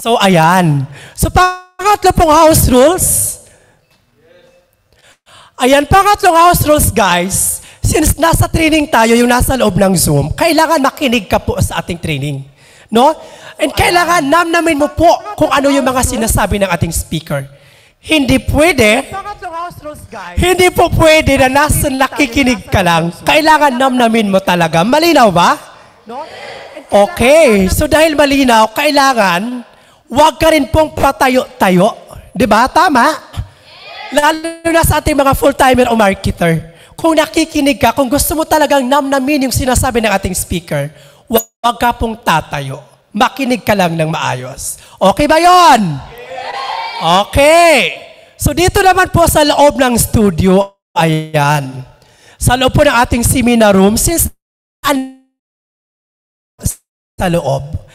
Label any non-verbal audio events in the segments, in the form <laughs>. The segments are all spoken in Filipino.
So, ayan. So, pangatlo pong house rules. Ayan, pangatlong house rules, guys. Since nasa training tayo, yung nasa loob ng Zoom, kailangan makinig ka po sa ating training. No? And kailangan namnamin mo po kung ano yung mga sinasabi ng ating speaker. Hindi pwede, hindi po pwede na nasa nakikinig ka lang. Kailangan namnamin mo talaga. Malinaw ba? Okay. So dahil malinaw, kailangan Huwag ka rin pong patayo-tayo. Di ba? Tama? Lalo na sa ating mga full-timer o marketer. Kung nakikinig ka, kung gusto mo talagang namnamin yung sinasabi ng ating speaker, huwag ka pong tatayo. Makinig ka lang ng maayos. Okay ba yon? Okay. So dito naman po sa loob ng studio, ayan. Sa loob po ng ating seminar room, since sa loob.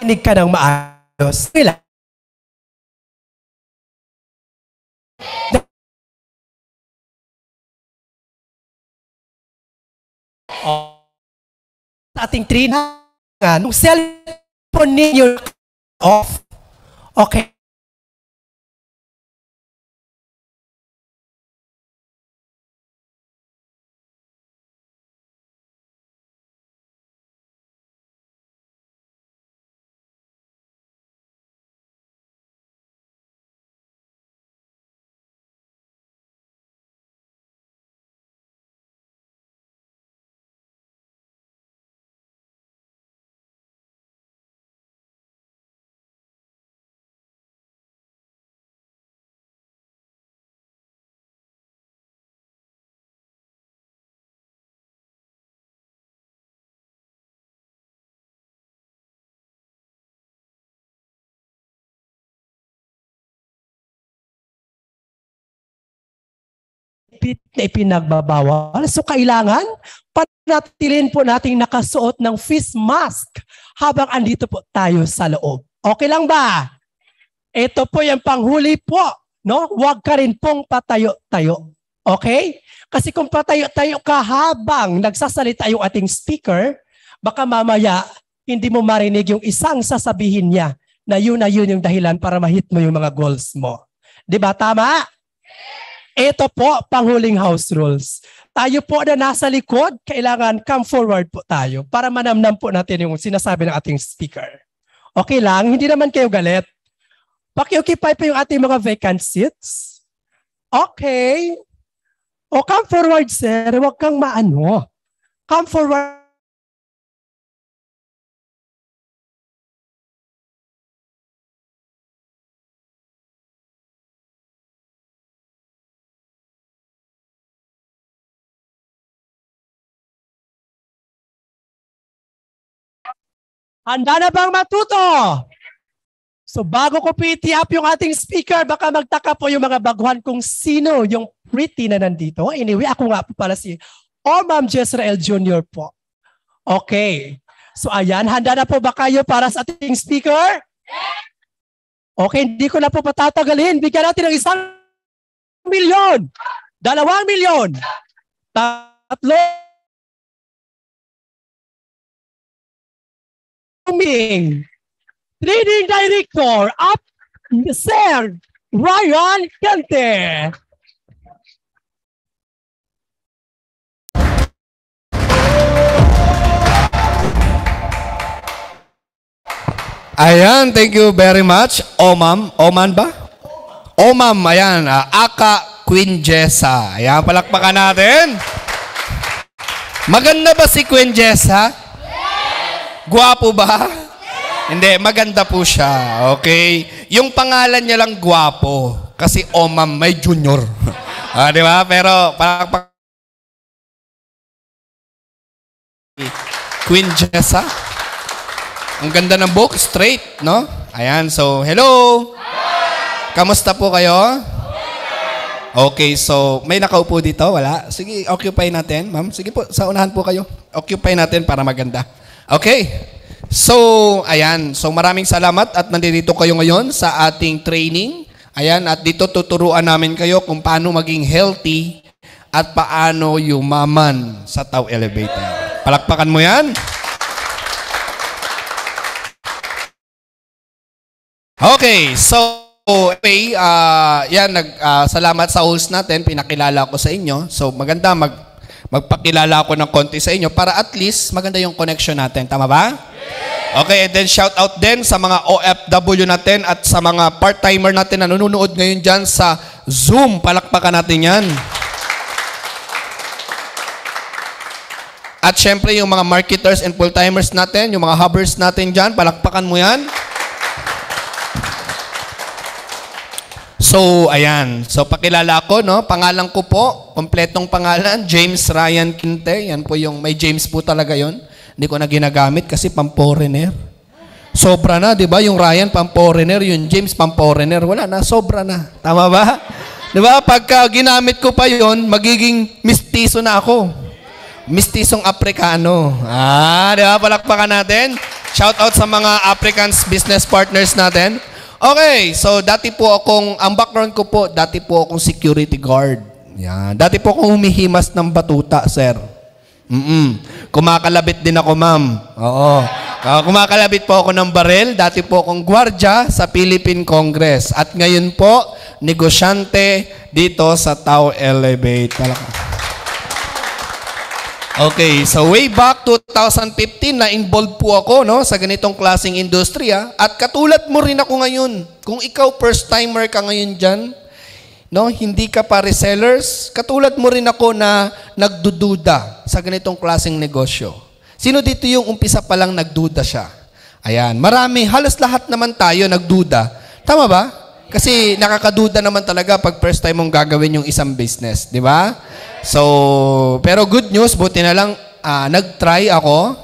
Kinig ka ng maayos. Relax. Oh. Sa ating trinangan, nung cellphone ninyo off, okay, mahigpit na ipinagbabawal. So kailangan panatilin po nating nakasuot ng face mask habang andito po tayo sa loob. Okay lang ba? Ito po yung panghuli po. No? Huwag ka rin pong patayo-tayo. Okay? Kasi kung patayo-tayo ka habang nagsasalita yung ating speaker, baka mamaya hindi mo marinig yung isang sasabihin niya na yun na yun yung dahilan para mahit mo yung mga goals mo. Di ba? Tama? Ito po, panghuling house rules. Tayo po na nasa likod, kailangan come forward po tayo para manamnam po natin yung sinasabi ng ating speaker. Okay lang, hindi naman kayo galit. Paki-occupy pa yung ating mga vacant seats. Okay. O come forward, sir. Huwag kang maano. Come forward Handa na bang matuto? So bago ko piti yung ating speaker, baka magtaka po yung mga baguhan kung sino yung pretty na nandito. Anyway, ako nga po pala si O oh, Ma'am Jezreel Jr. po. Okay. So ayan, handa na po ba kayo para sa ating speaker? Okay, hindi ko na po patatagalin. Bigyan natin ng isang milyon, dalawang milyon, tatlo Wyoming, leading director up Sir Ryan Kente. Ayan, thank you very much. Omam, Oman ba? Omam, ayan. Uh, Aka Queen Jessa. Ayan, palakpakan natin. Maganda ba si Queen Jessa? Gwapo ba? Hindi, maganda po siya. Okay? Yung pangalan niya lang gwapo. Kasi oh ma'am, may junior. <laughs> ah, di ba? Pero parang pag... Queen Jessa. Ang ganda ng book, straight, no? Ayan, so hello! Kamusta po kayo? Okay, so may nakaupo dito? Wala? Sige, occupy natin, ma'am. Sige po, sa unahan po kayo. Occupy natin para maganda. Okay. So, ayan. So, maraming salamat at nandito kayo ngayon sa ating training. Ayan, at dito tuturuan namin kayo kung paano maging healthy at paano yumaman sa Tau Elevator. Palakpakan mo yan. Okay, so anyway, uh, yan, nag, uh, salamat sa host natin. Pinakilala ko sa inyo. So maganda mag magpakilala ako ng konti sa inyo para at least maganda yung connection natin. Tama ba? Okay, and then shout out din sa mga OFW natin at sa mga part-timer natin na nanonood ngayon dyan sa Zoom. Palakpakan natin yan. At syempre yung mga marketers and full-timers natin, yung mga hubbers natin dyan, palakpakan mo yan. So, ayan. So, pakilala ko, no? Pangalan ko po, kompletong pangalan, James Ryan Quinte. Yan po yung, may James po talaga yon. Hindi ko na ginagamit kasi pamporener. Sobra na, di ba? Yung Ryan, pamporener. Yung James, pamporener. Wala na, sobra na. Tama ba? Di ba? Pagka ginamit ko pa yon, magiging mistiso na ako. Mistisong Aprikano. Ah, di ba? Palakpakan natin. Shout out sa mga Africans business partners natin. Okay, so dati po akong, ang background ko po, dati po akong security guard. Yan. Dati po akong humihimas ng batuta, sir. Mm-mm. Kumakalabit din ako, ma'am. Oo. Uh, kumakalabit po ako ng barel. Dati po akong gwardya sa Philippine Congress. At ngayon po, negosyante dito sa Tao Elevate. Talaga. Okay, so way back 2015 na involved po ako no sa ganitong klasing industriya at katulad mo rin ako ngayon. Kung ikaw first timer ka ngayon diyan, no, hindi ka pa resellers, katulad mo rin ako na nagdududa sa ganitong klasing negosyo. Sino dito yung umpisa pa lang nagduda siya? Ayan, marami, halos lahat naman tayo nagduda. Tama ba? Kasi nakakaduda naman talaga pag first time mong gagawin yung isang business, di ba? So, pero good news, buti na lang uh, nag-try ako,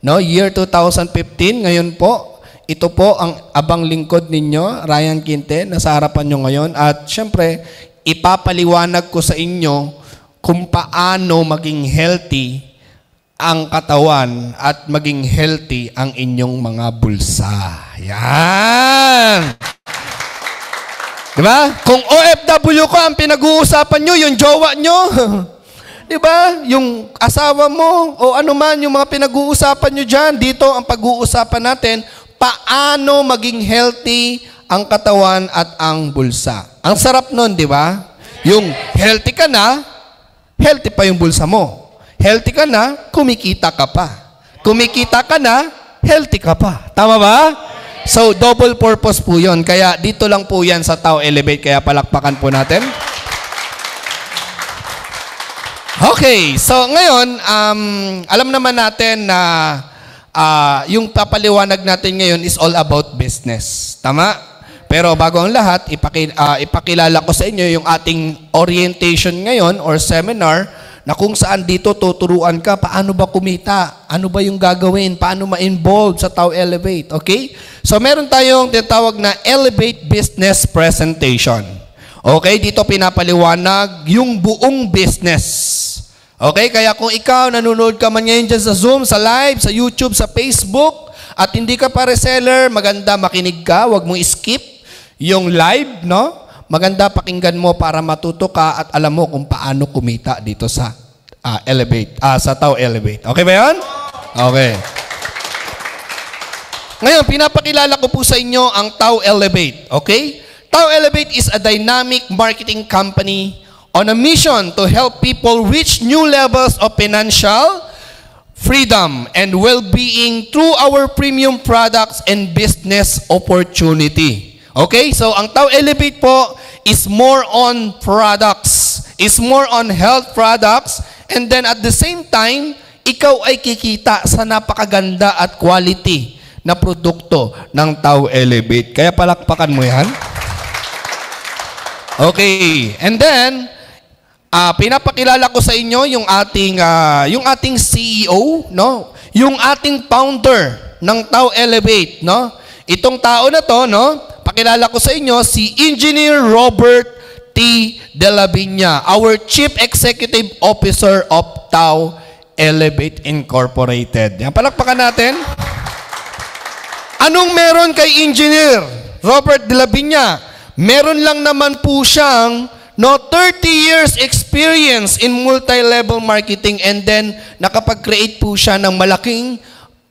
no? Year 2015, ngayon po, ito po ang abang lingkod ninyo, Ryan Quinte, nasa harapan nyo ngayon. At syempre, ipapaliwanag ko sa inyo kung paano maging healthy ang katawan at maging healthy ang inyong mga bulsa. Yan! Di ba? Kung OFW ko, ang pinag-uusapan nyo, yung jowa nyo. <laughs> Di ba? Yung asawa mo o ano man yung mga pinag-uusapan nyo dyan, dito ang pag-uusapan natin, paano maging healthy ang katawan at ang bulsa. Ang sarap nun, di ba? Yung healthy ka na, healthy pa yung bulsa mo. Healthy ka na, kumikita ka pa. Kumikita ka na, healthy ka pa. Tama ba? So, double purpose po yun. Kaya dito lang po yan sa Tao Elevate. Kaya palakpakan po natin. Okay, so ngayon, um, alam naman natin na uh, yung papaliwanag natin ngayon is all about business. Tama? Pero bago ang lahat, ipaki, uh, ipakilala ko sa inyo yung ating orientation ngayon or seminar na kung saan dito tuturuan ka paano ba kumita, ano ba yung gagawin, paano ma-involve sa Tao Elevate, okay? So meron tayong tinatawag na Elevate Business Presentation. Okay, dito pinapaliwanag yung buong business. Okay, kaya kung ikaw nanonood ka man ngayon dyan sa Zoom, sa live, sa YouTube, sa Facebook, at hindi ka pa reseller, maganda makinig ka, wag mong skip yung live, no? Maganda pakinggan mo para matuto ka at alam mo kung paano kumita dito sa uh, Elevate, uh, sa Tao Elevate. Okay ba 'yon? Okay. Ngayon, pinapakilala ko po sa inyo ang Tau Elevate. Okay? Tau Elevate is a dynamic marketing company on a mission to help people reach new levels of financial freedom and well-being through our premium products and business opportunity. Okay? So, ang Tau Elevate po is more on products. Is more on health products. And then at the same time, ikaw ay kikita sa napakaganda at quality na produkto ng Tau Elevate. Kaya palakpakan mo yan. Okay. And then, uh, pinapakilala ko sa inyo yung ating, uh, yung ating CEO, no? yung ating founder ng Tau Elevate. No? Itong tao na to, no? pakilala ko sa inyo, si Engineer Robert T. De La Vina, our Chief Executive Officer of Tau Elevate Incorporated. Yan, palakpakan natin. Anong meron kay Engineer Robert De La Vina? Meron lang naman po siyang no 30 years experience in multi-level marketing and then nakapag-create po siya ng malaking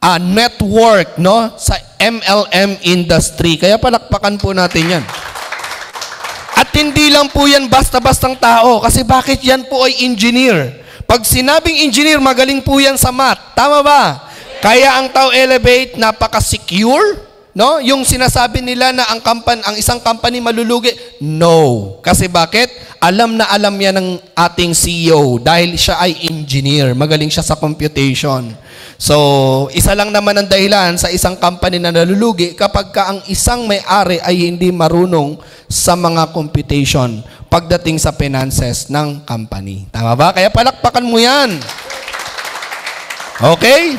uh, network no sa MLM industry. Kaya palakpakan po natin 'yan. At hindi lang po yan basta-bastang tao kasi bakit yan po ay engineer? Pag sinabing engineer, magaling po yan sa math. Tama ba? Kaya ang tao elevate napaka-secure, no? Yung sinasabi nila na ang kampan ang isang company malulugi. No. Kasi bakit? Alam na alam 'yan ng ating CEO dahil siya ay engineer, magaling siya sa computation. So, isa lang naman ang dahilan sa isang company na nalulugi kapag ka ang isang may-ari ay hindi marunong sa mga computation pagdating sa finances ng company. Tama ba? Kaya palakpakan mo 'yan. Okay?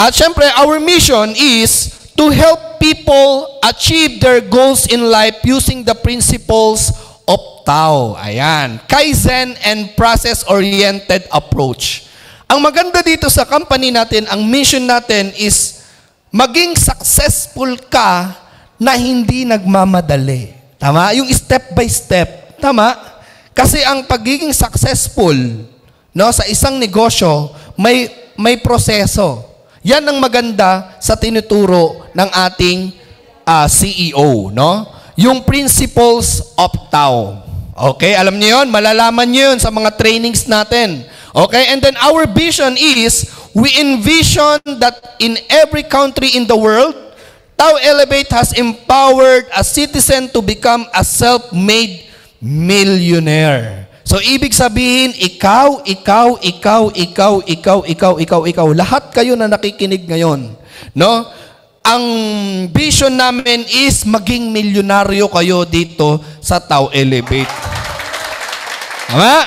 At syempre, our mission is to help people achieve their goals in life using the principles of Tao. Ayan. Kaizen and process-oriented approach. Ang maganda dito sa company natin, ang mission natin is maging successful ka na hindi nagmamadali. Tama? Yung step by step. Tama? Kasi ang pagiging successful no, sa isang negosyo, may, may proseso. Yan ang maganda sa tinuturo ng ating uh, ah, CEO, no? Yung principles of Tao. Okay, alam niyo 'yon, malalaman niyo 'yon sa mga trainings natin. Okay, and then our vision is we envision that in every country in the world, Tao Elevate has empowered a citizen to become a self-made millionaire. So, ibig sabihin, ikaw, ikaw, ikaw, ikaw, ikaw, ikaw, ikaw, ikaw. Lahat kayo na nakikinig ngayon. No? Ang vision namin is maging milyonaryo kayo dito sa Tau Elevate. Tama?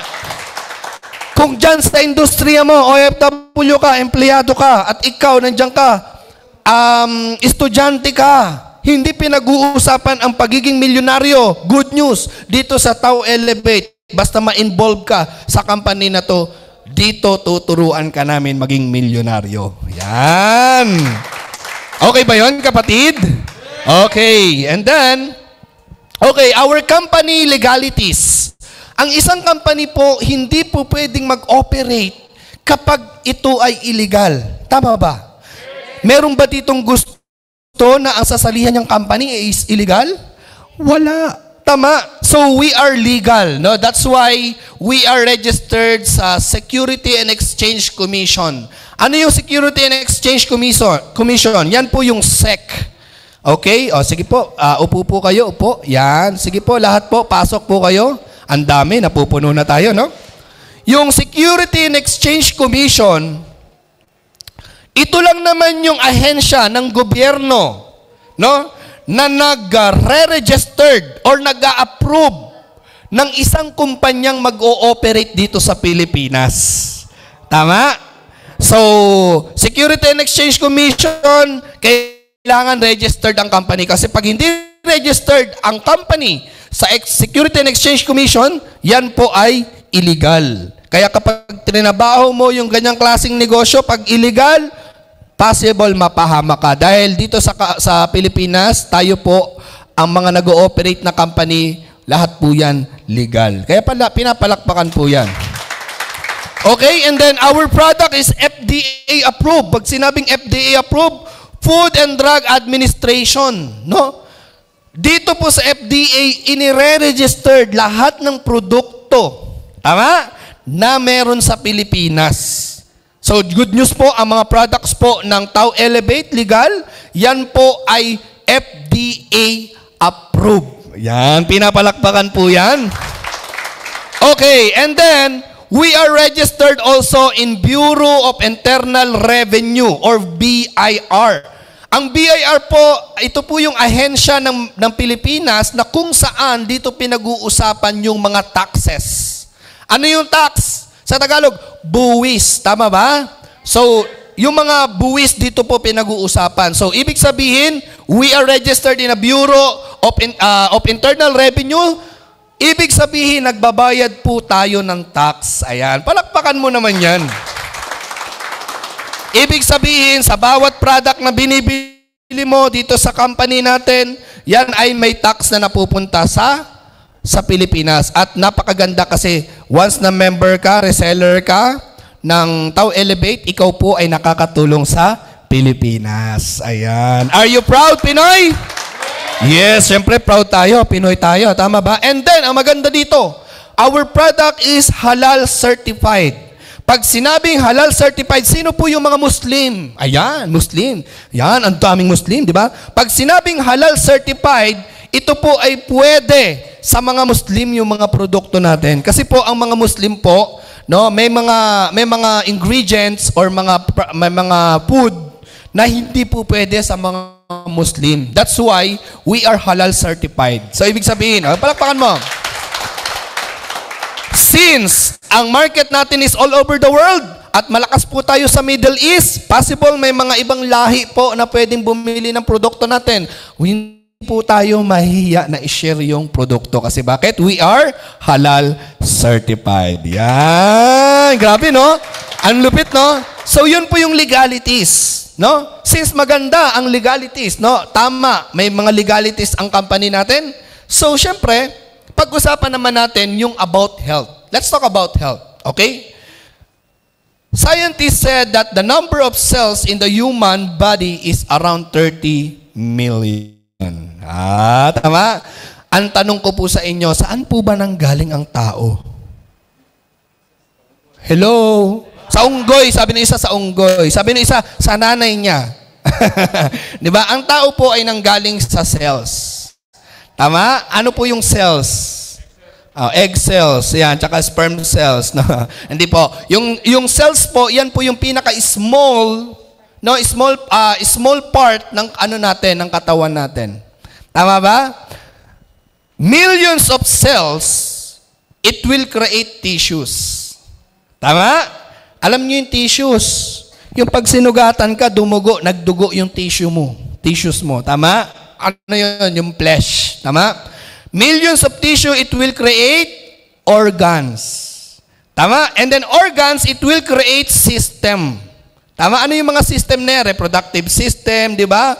Kung dyan sa industriya mo, OFW ka, empleyado ka, at ikaw nandyan ka, um, estudyante ka, hindi pinag-uusapan ang pagiging milyonaryo. Good news, dito sa Tau Elevate, basta ma-involve ka sa company na to, dito tuturuan ka namin maging milyonaryo. Yan! Okay ba yon kapatid? Okay. And then, okay, our company legalities. Ang isang company po, hindi po pwedeng mag-operate kapag ito ay illegal. Tama ba? Meron ba ditong gusto na ang sasalihan ng company is illegal? Wala tama. So we are legal. No? That's why we are registered sa Security and Exchange Commission. Ano yung Security and Exchange Commission? Yan po yung SEC. Okay? O, sige po. Uh, upo po kayo. Upo. Yan. Sige po. Lahat po. Pasok po kayo. Ang dami. Napupuno na tayo, no? Yung Security and Exchange Commission, ito lang naman yung ahensya ng gobyerno. No? na nag-re-registered or nag-approve ng isang kumpanyang mag-ooperate dito sa Pilipinas. Tama? So, Security and Exchange Commission, kailangan registered ang company. Kasi pag hindi registered ang company sa Security and Exchange Commission, yan po ay illegal. Kaya kapag trinabaho mo yung ganyang klasing negosyo, pag illegal, possible mapahamak ka. Dahil dito sa, sa Pilipinas, tayo po, ang mga nag-ooperate na company, lahat po yan legal. Kaya pala, pinapalakpakan po yan. Okay, and then our product is FDA approved. Pag sinabing FDA approved, Food and Drug Administration, no? Dito po sa FDA, inire-registered lahat ng produkto, tama? Na meron sa Pilipinas. So good news po, ang mga products po ng Tau Elevate Legal, yan po ay FDA approved. Yan, pinapalakpakan po yan. Okay, and then, we are registered also in Bureau of Internal Revenue or BIR. Ang BIR po, ito po yung ahensya ng, ng Pilipinas na kung saan dito pinag-uusapan yung mga taxes. Ano yung tax? Sa Tagalog, buwis. Tama ba? So, yung mga buwis dito po pinag-uusapan. So, ibig sabihin, we are registered in a Bureau of, in, uh, of Internal Revenue. Ibig sabihin, nagbabayad po tayo ng tax. Ayan, palakpakan mo naman yan. Ibig sabihin, sa bawat product na binibili mo dito sa company natin, yan ay may tax na napupunta sa sa Pilipinas. At napakaganda kasi once na member ka, reseller ka ng Tau Elevate, ikaw po ay nakakatulong sa Pilipinas. Ayan. Are you proud, Pinoy? Yes, syempre proud tayo. Pinoy tayo. Tama ba? And then, ang maganda dito, our product is halal certified. Pag sinabing halal certified, sino po yung mga Muslim? Ayan, Muslim. Ayan, ang daming Muslim, di ba? Pag sinabing halal certified, ito po ay pwede sa mga Muslim yung mga produkto natin. Kasi po ang mga Muslim po, no, may mga may mga ingredients or mga may mga food na hindi po pwede sa mga Muslim. That's why we are halal certified. So ibig sabihin, ah, palakpakan mo. Since ang market natin is all over the world at malakas po tayo sa Middle East, possible may mga ibang lahi po na pwedeng bumili ng produkto natin. We po tayo mahiya na i-share yung produkto. Kasi bakit? We are halal certified. Yan! Grabe, no? Ang lupit, no? So, yun po yung legalities. No? Since maganda ang legalities, no? Tama, may mga legalities ang company natin. So, syempre, pag-usapan naman natin yung about health. Let's talk about health, okay? Scientists said that the number of cells in the human body is around 30 million. Ah, tama? Ang tanong ko po sa inyo, saan po ba nanggaling ang tao? Hello? Sa unggoy, sabi ng isa sa unggoy. Sabi ng isa sa nanay niya. <laughs> 'Di ba? Ang tao po ay nanggaling sa cells. Tama? Ano po yung cells? Oh, egg cells, yan, tsaka sperm cells. <laughs> No? Hindi po. Yung, yung cells po, yan po yung pinaka-small, no, small, uh, small part ng ano natin, ng katawan natin. Tama ba? Millions of cells, it will create tissues. Tama? Alam niyo yung tissues. Yung pag sinugatan ka, dumugo, nagdugo yung tissue mo. Tissues mo. Tama? Ano yun? Yung flesh. Tama? Millions of tissue, it will create organs. Tama? And then organs, it will create system. Tama? Ano yung mga system na yan? Reproductive system, di ba?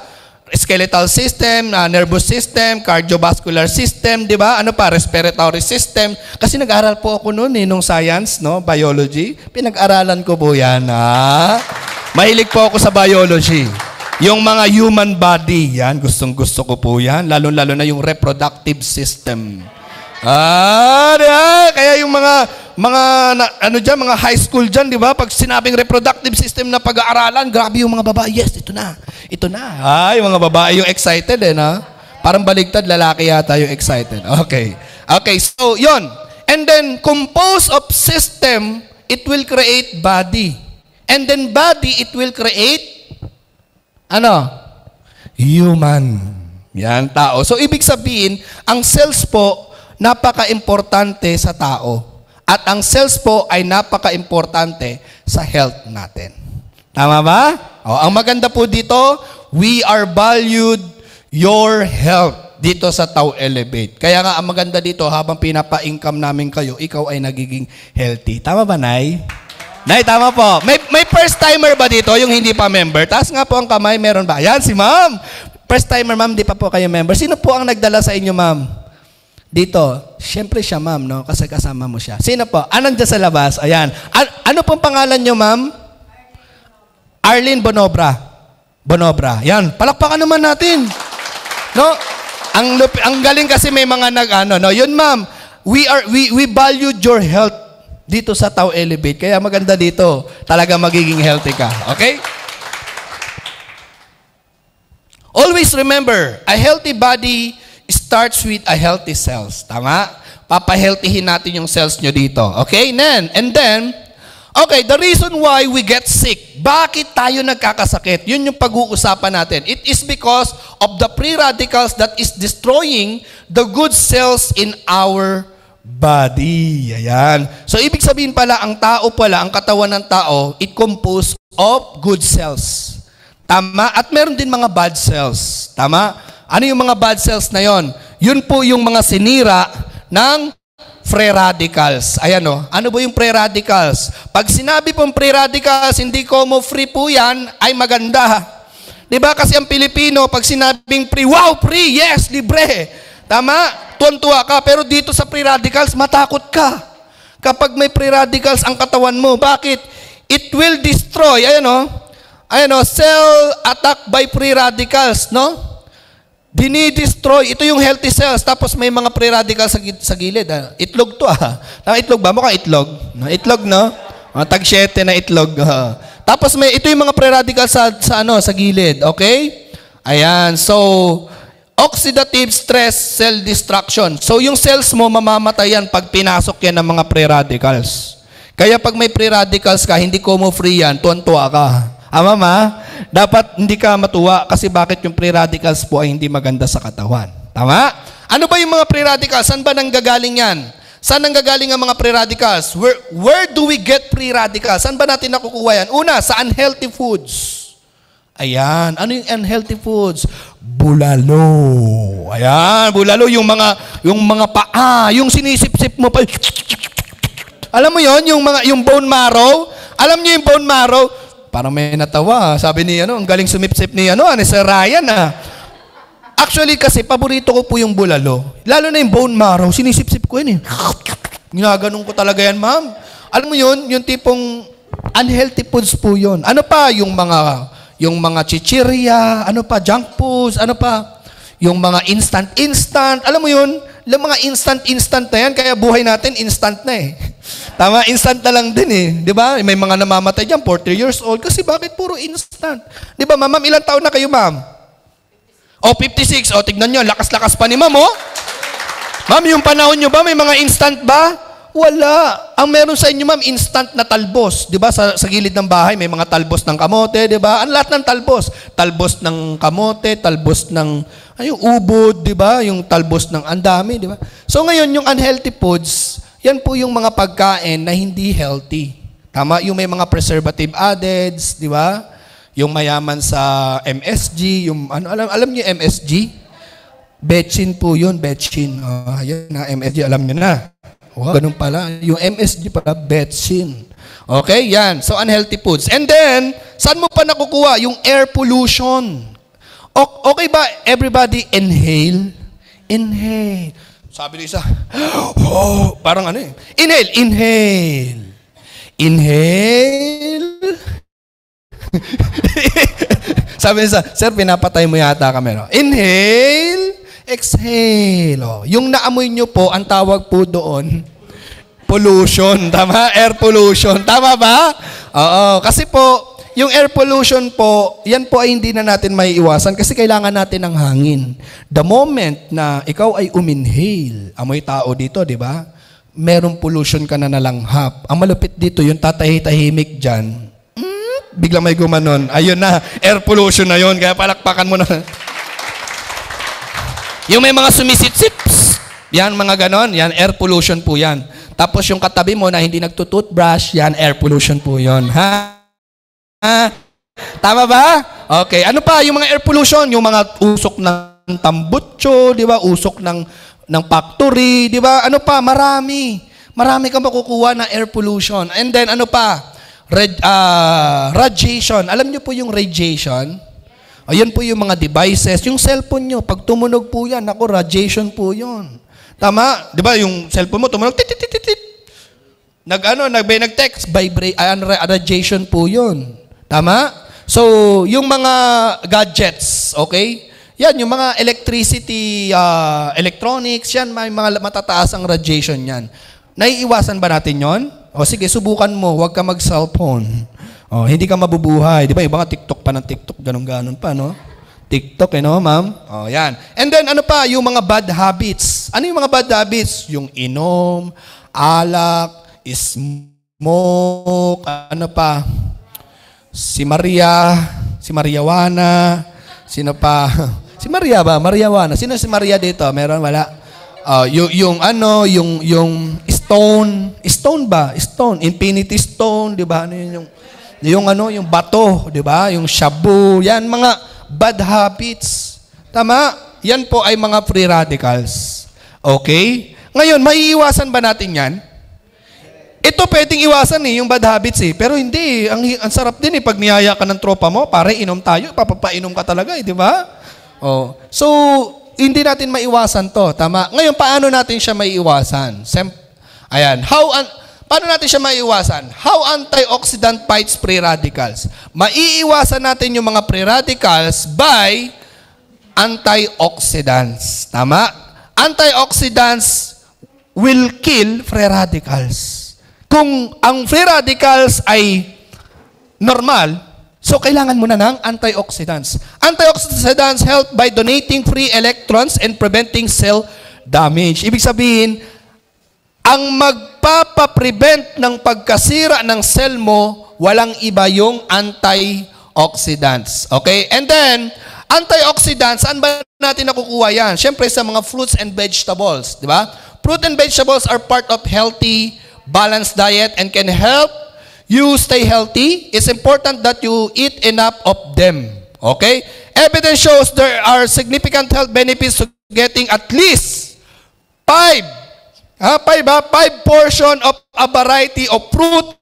skeletal system, uh, nervous system, cardiovascular system, di ba? Ano pa, respiratory system. Kasi nag-aral po ako noon eh, nung science, no? Biology. Pinag-aralan ko po yan, ha? Mahilig po ako sa biology. Yung mga human body, yan, gustong-gusto ko po yan. Lalo-lalo na yung reproductive system. Ah, di ba? Kaya yung mga mga na, ano diyan, mga high school diyan, di ba? Pag sinabing reproductive system na pag-aaralan, grabe yung mga babae. Yes, ito na. Ito na. Ay, mga babae yung excited eh, na? Parang baligtad, lalaki yata yung excited. Okay. Okay, so yon. And then, composed of system, it will create body. And then body, it will create, ano? Human. Yan, tao. So, ibig sabihin, ang cells po, napaka-importante sa tao. At ang cells po ay napaka-importante sa health natin. Tama ba? O, ang maganda po dito, we are valued your health dito sa Tau Elevate. Kaya nga ang maganda dito, habang pinapa-income namin kayo, ikaw ay nagiging healthy. Tama ba, Nay? Nay, tama po. May, may first timer ba dito, yung hindi pa member? Taas nga po ang kamay, meron ba? Yan, si ma'am. First timer, ma'am, di pa po kayo member. Sino po ang nagdala sa inyo, ma'am? Dito, siyempre siya, ma'am, no? Kasi kasama mo siya. Sino po? Ah, Anong dyan sa labas? Ayan. A- ano pong pangalan nyo, ma'am? Arlene Bonobra. Bonobra. Yan. Palakpakan naman natin. No? Ang, ang galing kasi may mga nag-ano, no? Yun, ma'am. We, are, we, we valued your health dito sa Tau Elevate. Kaya maganda dito. Talaga magiging healthy ka. Okay? Always remember, a healthy body starts with a healthy cells. Tama? Papahealthyhin natin yung cells nyo dito. Okay? Then, and then, okay, the reason why we get sick, bakit tayo nagkakasakit? Yun yung pag-uusapan natin. It is because of the free radicals that is destroying the good cells in our body. Ayan. So, ibig sabihin pala, ang tao pala, ang katawan ng tao, it composed of good cells. Tama? At meron din mga bad cells. Tama? Ano yung mga bad cells na yon? Yun po yung mga sinira ng free radicals. Ayan o. Oh. Ano ba yung free radicals? Pag sinabi pong free radicals, hindi komo free po yan, ay maganda. Di ba kasi ang Pilipino, pag sinabing free, wow, free, yes, libre. Tama? Tuwan-tuwa ka. Pero dito sa free radicals, matakot ka. Kapag may free radicals ang katawan mo, bakit? It will destroy, ayan o. Oh. Ayan o, oh, cell attack by free radicals, no? Dinidestroy. Ito yung healthy cells. Tapos may mga free radicals sa, sa gilid. Ah. Itlog to ah. Tama, itlog ba? Mukhang itlog. Na Itlog, no? Ah, tag 7 na itlog. Ah. Tapos may, ito yung mga free radicals sa, sa, ano, sa gilid. Okay? Ayan. So, oxidative stress cell destruction. So, yung cells mo mamamatay yan pag pinasok yan ng mga free radicals. Kaya pag may free radicals ka, hindi ko mo free yan, tuwan-tuwa ka. Ah, Ama ma, dapat hindi ka matuwa kasi bakit yung free radicals po ay hindi maganda sa katawan. Tama? Ano ba yung mga free radicals? Saan ba nanggagaling yan? Saan nanggagaling ang mga free radicals? Where, where do we get free radicals? Saan ba natin nakukuha yan? Una, sa unhealthy foods. Ayan. Ano yung unhealthy foods? Bulalo. Ayan, bulalo. Yung mga, yung mga paa, yung sinisip-sip mo pa. Alam mo yon yung mga, yung bone marrow? Alam niyo yung bone marrow? Parang may natawa. Sabi ni ano, ang galing sumipsip ni ano, ah, ni Sir Ryan ah. Actually kasi paborito ko po yung bulalo. Lalo na yung bone marrow, sinisipsip ko yun eh. Ginaganong ko talaga yan, ma'am. Alam mo yun, yung tipong unhealthy foods po yun. Ano pa yung mga yung mga chichirya, ano pa junk foods, ano pa yung mga instant instant. Alam mo yun, yung mga instant-instant na yan, kaya buhay natin instant na eh. Tama, instant na lang din eh. Di ba? May mga namamatay dyan, 40 years old. Kasi bakit puro instant? Di ba, ma'am, ilang taon na kayo, ma'am? O, oh, 56. O, oh, tignan nyo, lakas-lakas pa ni ma'am, oh. Ma'am, yung panahon nyo ba, may mga instant ba? Wala. Ang meron sa inyo, ma'am, instant na talbos. Di ba? Sa, sa gilid ng bahay, may mga talbos ng kamote, di ba? Ang lahat ng talbos. Talbos ng kamote, talbos ng ay, yung ubod, di ba? Yung talbos ng andami, di ba? So ngayon, yung unhealthy foods, yan po yung mga pagkain na hindi healthy. Tama? Yung may mga preservative addeds, di ba? Yung mayaman sa MSG, yung ano, alam, alam niyo MSG? Betchin po yun, betchin. Uh, yan na, MSG, alam niyo na. Wow. Ganun pala. Yung MSG pala, betchin. Okay, yan. So, unhealthy foods. And then, saan mo pa nakukuha? Yung air pollution okay ba everybody inhale? Inhale. Sabi ni isa, oh, parang ano eh. Inhale, inhale. Inhale. <laughs> Sabi ni isa, sir, pinapatay mo yata kami. No? Inhale, exhale. Oh. Yung naamoy nyo po, ang tawag po doon, pollution. Tama? Air pollution. Tama ba? Oo. Kasi po, yung air pollution po, yan po ay hindi na natin maiiwasan kasi kailangan natin ng hangin. The moment na ikaw ay uminhale, amoy tao dito, di ba? Merong pollution ka na nalanghap. Ang malupit dito, yung tatahitahimik tahimik dyan, mm, biglang may gumanon. Ayun na, air pollution na yon kaya palakpakan mo na. yung may mga sumisitsips, yan mga ganon, yan air pollution po yan. Tapos yung katabi mo na hindi nagtututbrush, yan air pollution po yon. Ha? Tama ba? Okay. Ano pa? Yung mga air pollution, yung mga usok ng tambutso, di ba? Usok ng, ng factory, di ba? Ano pa? Marami. Marami kang makukuha na air pollution. And then, ano pa? Red, uh, ah, radiation. Alam niyo po yung radiation? Ayan po yung mga devices. Yung cellphone nyo, pag tumunog po yan, ako, radiation po yun. Tama? Di ba? Yung cellphone mo, tumunog, tit, tit, tit, tit. Nag, ano, nag, nag-text, vibrate, uh, radiation po yun. Tama? So, yung mga gadgets, okay? Yan, yung mga electricity, uh, electronics, yan, may mga matataas ang radiation yan. Naiiwasan ba natin yon? O sige, subukan mo, huwag ka mag-cellphone. O, hindi ka mabubuhay. Di ba, ibang TikTok pa ng TikTok, ganun-ganun pa, no? TikTok, eh, no, ma'am? O, yan. And then, ano pa, yung mga bad habits. Ano yung mga bad habits? Yung inom, alak, smoke, ano pa, si Maria, si Maria Juana, sino pa? <laughs> si Maria ba? Maria Juana. Sino si Maria dito? Meron? Wala? Uh, ah, yung, yung ano, yung, yung stone. Stone ba? Stone. Infinity stone, di ba? Ano yun yung, yung ano, yung bato, di ba? Yung shabu. Yan, mga bad habits. Tama? Yan po ay mga free radicals. Okay? Ngayon, maiiwasan ba natin yan? Ito pwedeng iwasan eh, yung bad habits eh. Pero hindi, ang, ang sarap din eh, pag niyaya ka ng tropa mo, pare, inom tayo, papapainom ka talaga eh, di ba? Oh. So, hindi natin maiwasan to, tama? Ngayon, paano natin siya maiiwasan? Sem Ayan, how, an- Paano natin siya maiiwasan? How antioxidant fights free radicals? Maiiwasan natin yung mga free radicals by antioxidants. Tama? Antioxidants will kill free radicals. Kung ang free radicals ay normal, So, kailangan mo na ng antioxidants. Antioxidants help by donating free electrons and preventing cell damage. Ibig sabihin, ang magpapaprevent ng pagkasira ng cell mo, walang iba yung antioxidants. Okay? And then, antioxidants, saan ba natin nakukuha yan? Siyempre sa mga fruits and vegetables, di ba? Fruit and vegetables are part of healthy balanced diet and can help you stay healthy, it's important that you eat enough of them. Okay? Evidence shows there are significant health benefits to getting at least five, ha, five, ha, five portion of a variety of fruit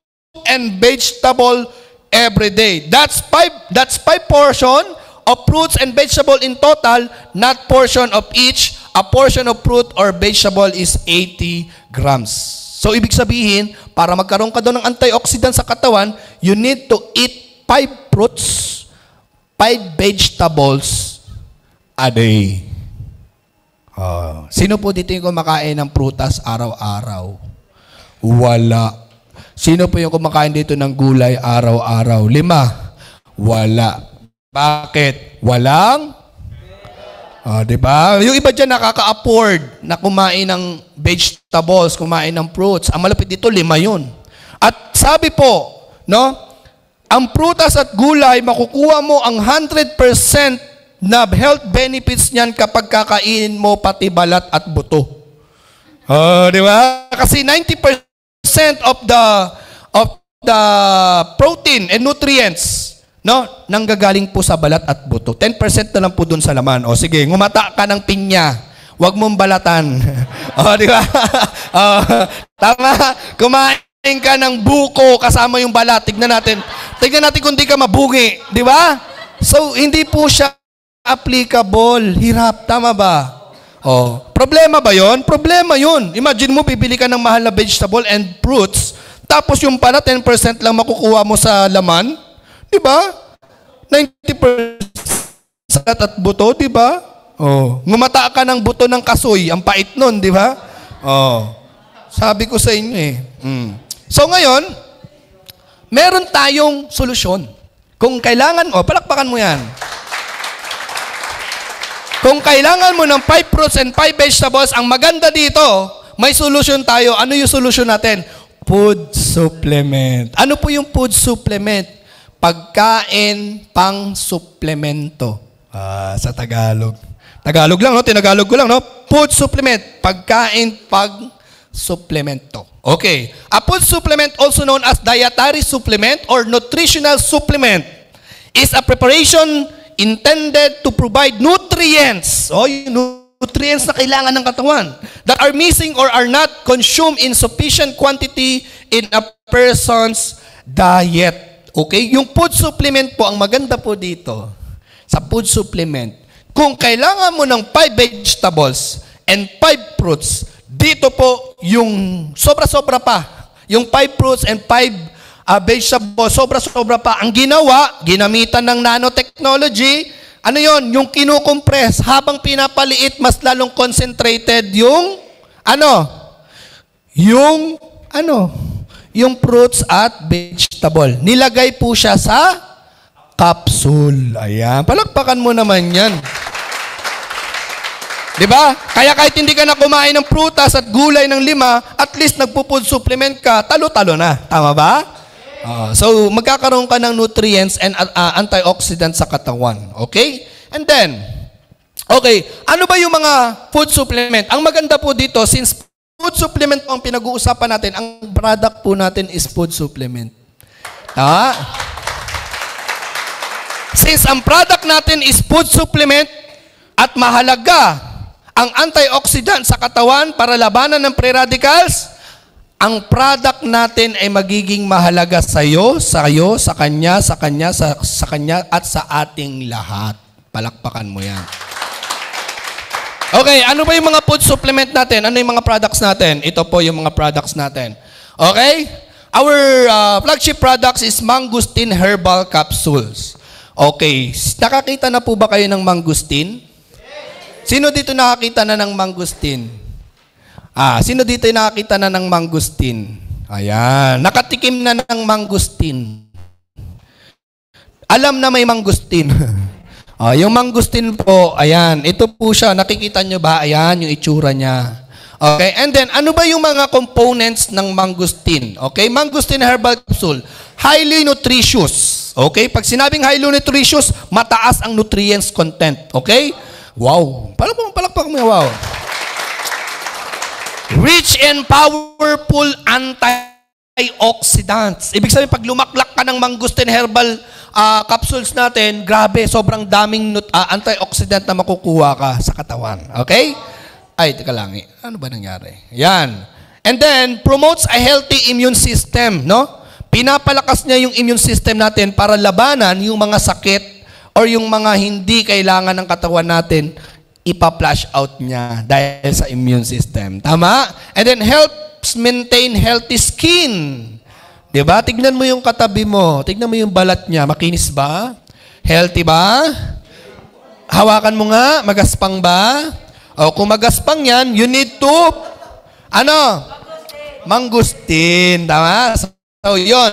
and vegetable every day. That's five, that's five portion of fruits and vegetable in total, not portion of each. A portion of fruit or vegetable is 80 grams. So ibig sabihin, para magkaroon ka doon ng antioxidant sa katawan, you need to eat five fruits, five vegetables a day. Uh, sino po dito yung kumakain ng prutas araw-araw? Wala. Sino po yung kumakain dito ng gulay araw-araw? Lima. Wala. Bakit? Walang Ah, 'di ba? Yung iba diyan nakaka-afford na kumain ng vegetables, kumain ng fruits. Ang malapit dito lima 'yun. At sabi po, no? Ang prutas at gulay makukuha mo ang 100% na health benefits niyan kapag kakainin mo pati balat at buto. Oh, 'di ba? Kasi 90% of the of the protein and nutrients No? Nanggagaling po sa balat at buto. 10% na lang po dun sa laman. O sige, ngumata ka ng pinya. Huwag mong balatan. <laughs> o, di ba? <laughs> o, tama. Kumain ka ng buko kasama yung balat. Tignan natin. Tignan natin kung di ka mabugi. Di ba? So, hindi po siya applicable. Hirap. Tama ba? Oh. Problema ba yon? Problema yon. Imagine mo, bibili ka ng mahal na vegetable and fruits, tapos yung pala 10% lang makukuha mo sa laman, Di ba? 90% salat at buto, di ba? Oh. Ngumata ka ng buto ng kasoy. Ang pait nun, di ba? Oh. Sabi ko sa inyo eh. Mm. So ngayon, meron tayong solusyon. Kung kailangan, oh, palakpakan mo yan. Kung kailangan mo ng 5 fruits and 5 vegetables, ang maganda dito, may solusyon tayo. Ano yung solusyon natin? Food supplement. Ano po yung food supplement? pagkain pang suplemento. Ah, sa Tagalog. Tagalog lang, no? Tinagalog ko lang, no? Food supplement. Pagkain pag supplemento. Okay. A food supplement, also known as dietary supplement or nutritional supplement, is a preparation intended to provide nutrients. Oh, yung nutrients na kailangan ng katawan that are missing or are not consumed in sufficient quantity in a person's diet. Okay? Yung food supplement po, ang maganda po dito, sa food supplement, kung kailangan mo ng 5 vegetables and 5 fruits, dito po yung sobra-sobra pa. Yung 5 fruits and 5 uh, ah, vegetables, sobra-sobra pa. Ang ginawa, ginamitan ng nanotechnology, ano yon Yung kinukompress, habang pinapaliit, mas lalong concentrated yung, ano? Yung, ano? yung fruits at vegetable. Nilagay po siya sa capsule. Ayan. Palakpakan mo naman yan. Di ba? Kaya kahit hindi ka na kumain ng prutas at gulay ng lima, at least nagpo-food supplement ka, talo-talo na. Tama ba? Uh, so, magkakaroon ka ng nutrients and uh, ah, ah, antioxidants sa katawan. Okay? And then, okay, ano ba yung mga food supplement? Ang maganda po dito, since Food supplement po ang pinag-uusapan natin. Ang product po natin is food supplement. Tama? Since ang product natin is food supplement at mahalaga ang antioxidant sa katawan para labanan ng free radicals, ang product natin ay magiging mahalaga sa iyo, sa iyo, sa kanya, sa kanya, sa, sa kanya at sa ating lahat. Palakpakan mo yan. Okay, ano ba yung mga food supplement natin? Ano yung mga products natin? Ito po yung mga products natin. Okay? Our uh, flagship products is mangustin herbal capsules. Okay, nakakita na po ba kayo ng mangustin? Sino dito nakakita na ng mangustin? Ah, sino dito nakakita na ng mangustin? Ayan, nakatikim na ng mangustin. Alam na may mangustin. <laughs> Uh, yung mangustin po, ayan, ito po siya. Nakikita nyo ba? Ayan, yung itsura niya. Okay, and then ano ba yung mga components ng mangustin? Okay, mangustin herbal capsule, highly nutritious. Okay, pag sinabing highly nutritious, mataas ang nutrients content. Okay? Wow. Parang pong palakpak mo wow. Rich and powerful anti oxidants. Ibig sabihin, pag lumaklak ka ng mangustin herbal uh, capsules natin, grabe, sobrang daming nut- uh, antioxidant na makukuha ka sa katawan. Okay? Ay, teka lang. Eh. Ano ba nangyari? Yan. And then, promotes a healthy immune system, no? Pinapalakas niya yung immune system natin para labanan yung mga sakit or yung mga hindi kailangan ng katawan natin, ipa-flash out niya dahil sa immune system. Tama? And then, health maintain healthy skin. ba? Diba? Tignan mo yung katabi mo. Tignan mo yung balat niya. Makinis ba? Healthy ba? Hawakan mo nga. Magaspang ba? O kung magaspang yan, you need to... Ano? Mangustin. Tama? So, yun.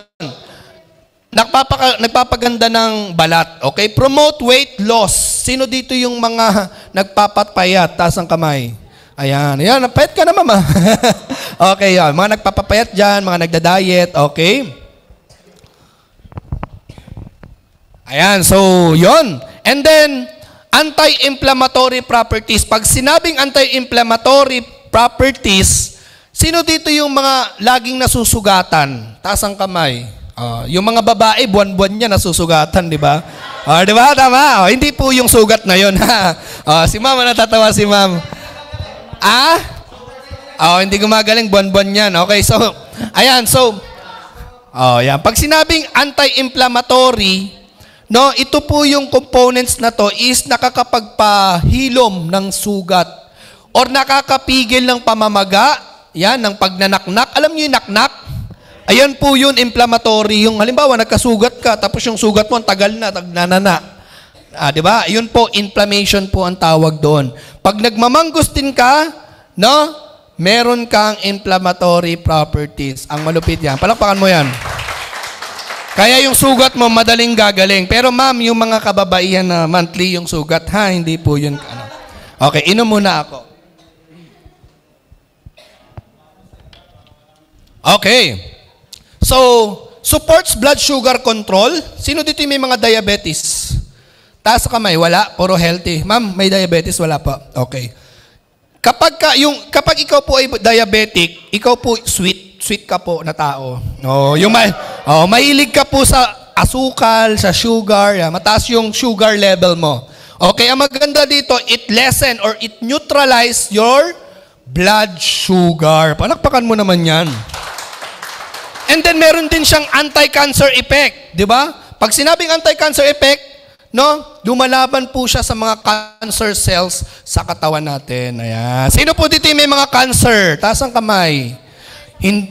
Nagpapaka, nagpapaganda ng balat. Okay? Promote weight loss. Sino dito yung mga nagpapatpayat? Taas ang kamay. Ayan, ayan, napayat ka na mama. <laughs> okay, yan. Mga nagpapapayat dyan, mga nagda-diet, okay? Ayan, so yon. And then, anti-inflammatory properties. Pag sinabing anti-inflammatory properties, sino dito yung mga laging nasusugatan? Taas ang kamay. Uh, yung mga babae, buwan-buwan niya nasusugatan, di ba? Uh, di ba? Tama. Uh, hindi po yung sugat na yun. Uh, <laughs> si mama natatawa si ma'am. Ah? Oh, hindi gumagaling. Buwan-buwan yan. Okay, so, ayan, so, oh, yan. Pag sinabing anti-inflammatory, no, ito po yung components na to is nakakapagpahilom ng sugat or nakakapigil ng pamamaga, yan, ng pagnanaknak. Alam niyo yung naknak? Ayan po yun, inflammatory. Yung halimbawa, nagkasugat ka, tapos yung sugat mo, ang tagal na, tagnanana. Ah, 'di ba? 'Yun po, inflammation po ang tawag doon. Pag nagmamangustin ka, no? Meron kang inflammatory properties. Ang malupit 'yan. Palakpakan mo 'yan. Kaya yung sugat mo madaling gagaling. Pero ma'am, yung mga kababaihan na monthly yung sugat, ha, hindi po 'yun ano. Okay, inom muna ako. Okay. So, supports blood sugar control. Sino dito yung may mga diabetes? Taas kamay, wala, puro healthy. Ma'am, may diabetes, wala pa. Okay. Kapag ka, yung kapag ikaw po ay diabetic, ikaw po sweet, sweet ka po na tao. Oh, yung may, oh, mahilig ka po sa asukal, sa sugar, yeah, mataas yung sugar level mo. Okay, ang maganda dito, it lessen or it neutralize your blood sugar. Palakpakan mo naman yan. And then meron din siyang anti-cancer effect, di ba? Pag sinabing anti-cancer effect, No? Lumalaban po siya sa mga cancer cells sa katawan natin. Ayan. Sino po dito may mga cancer? Taas ang kamay.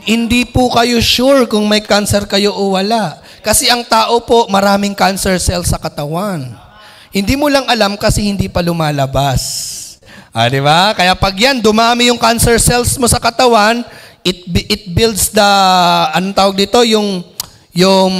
hindi po kayo sure kung may cancer kayo o wala. Kasi ang tao po, maraming cancer cells sa katawan. Hindi mo lang alam kasi hindi pa lumalabas. Ah, di ba? Kaya pag yan, dumami yung cancer cells mo sa katawan, it, it builds the, anong tawag dito, yung, yung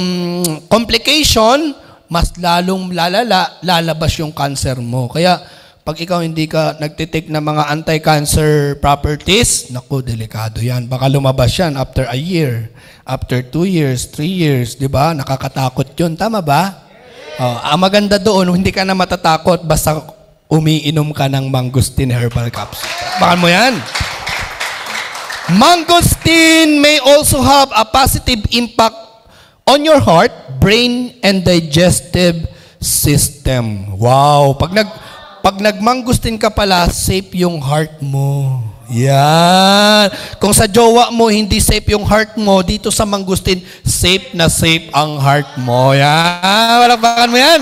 complication mas lalong lalala, lalabas yung cancer mo. Kaya pag ikaw hindi ka nagtitik ng mga anti-cancer properties, naku, delikado yan. Baka lumabas yan after a year, after two years, three years, di ba? Nakakatakot yun. Tama ba? Oh, ang ah, maganda doon, hindi ka na matatakot basta umiinom ka ng mangosteen herbal capsule. Bakal mo yan? Mangosteen may also have a positive impact on your heart, brain, and digestive system. Wow! Pag, nag, pag nagmangustin ka pala, safe yung heart mo. Yan. Kung sa jowa mo, hindi safe yung heart mo, dito sa mangustin, safe na safe ang heart mo. Yan. Walakbakan mo yan.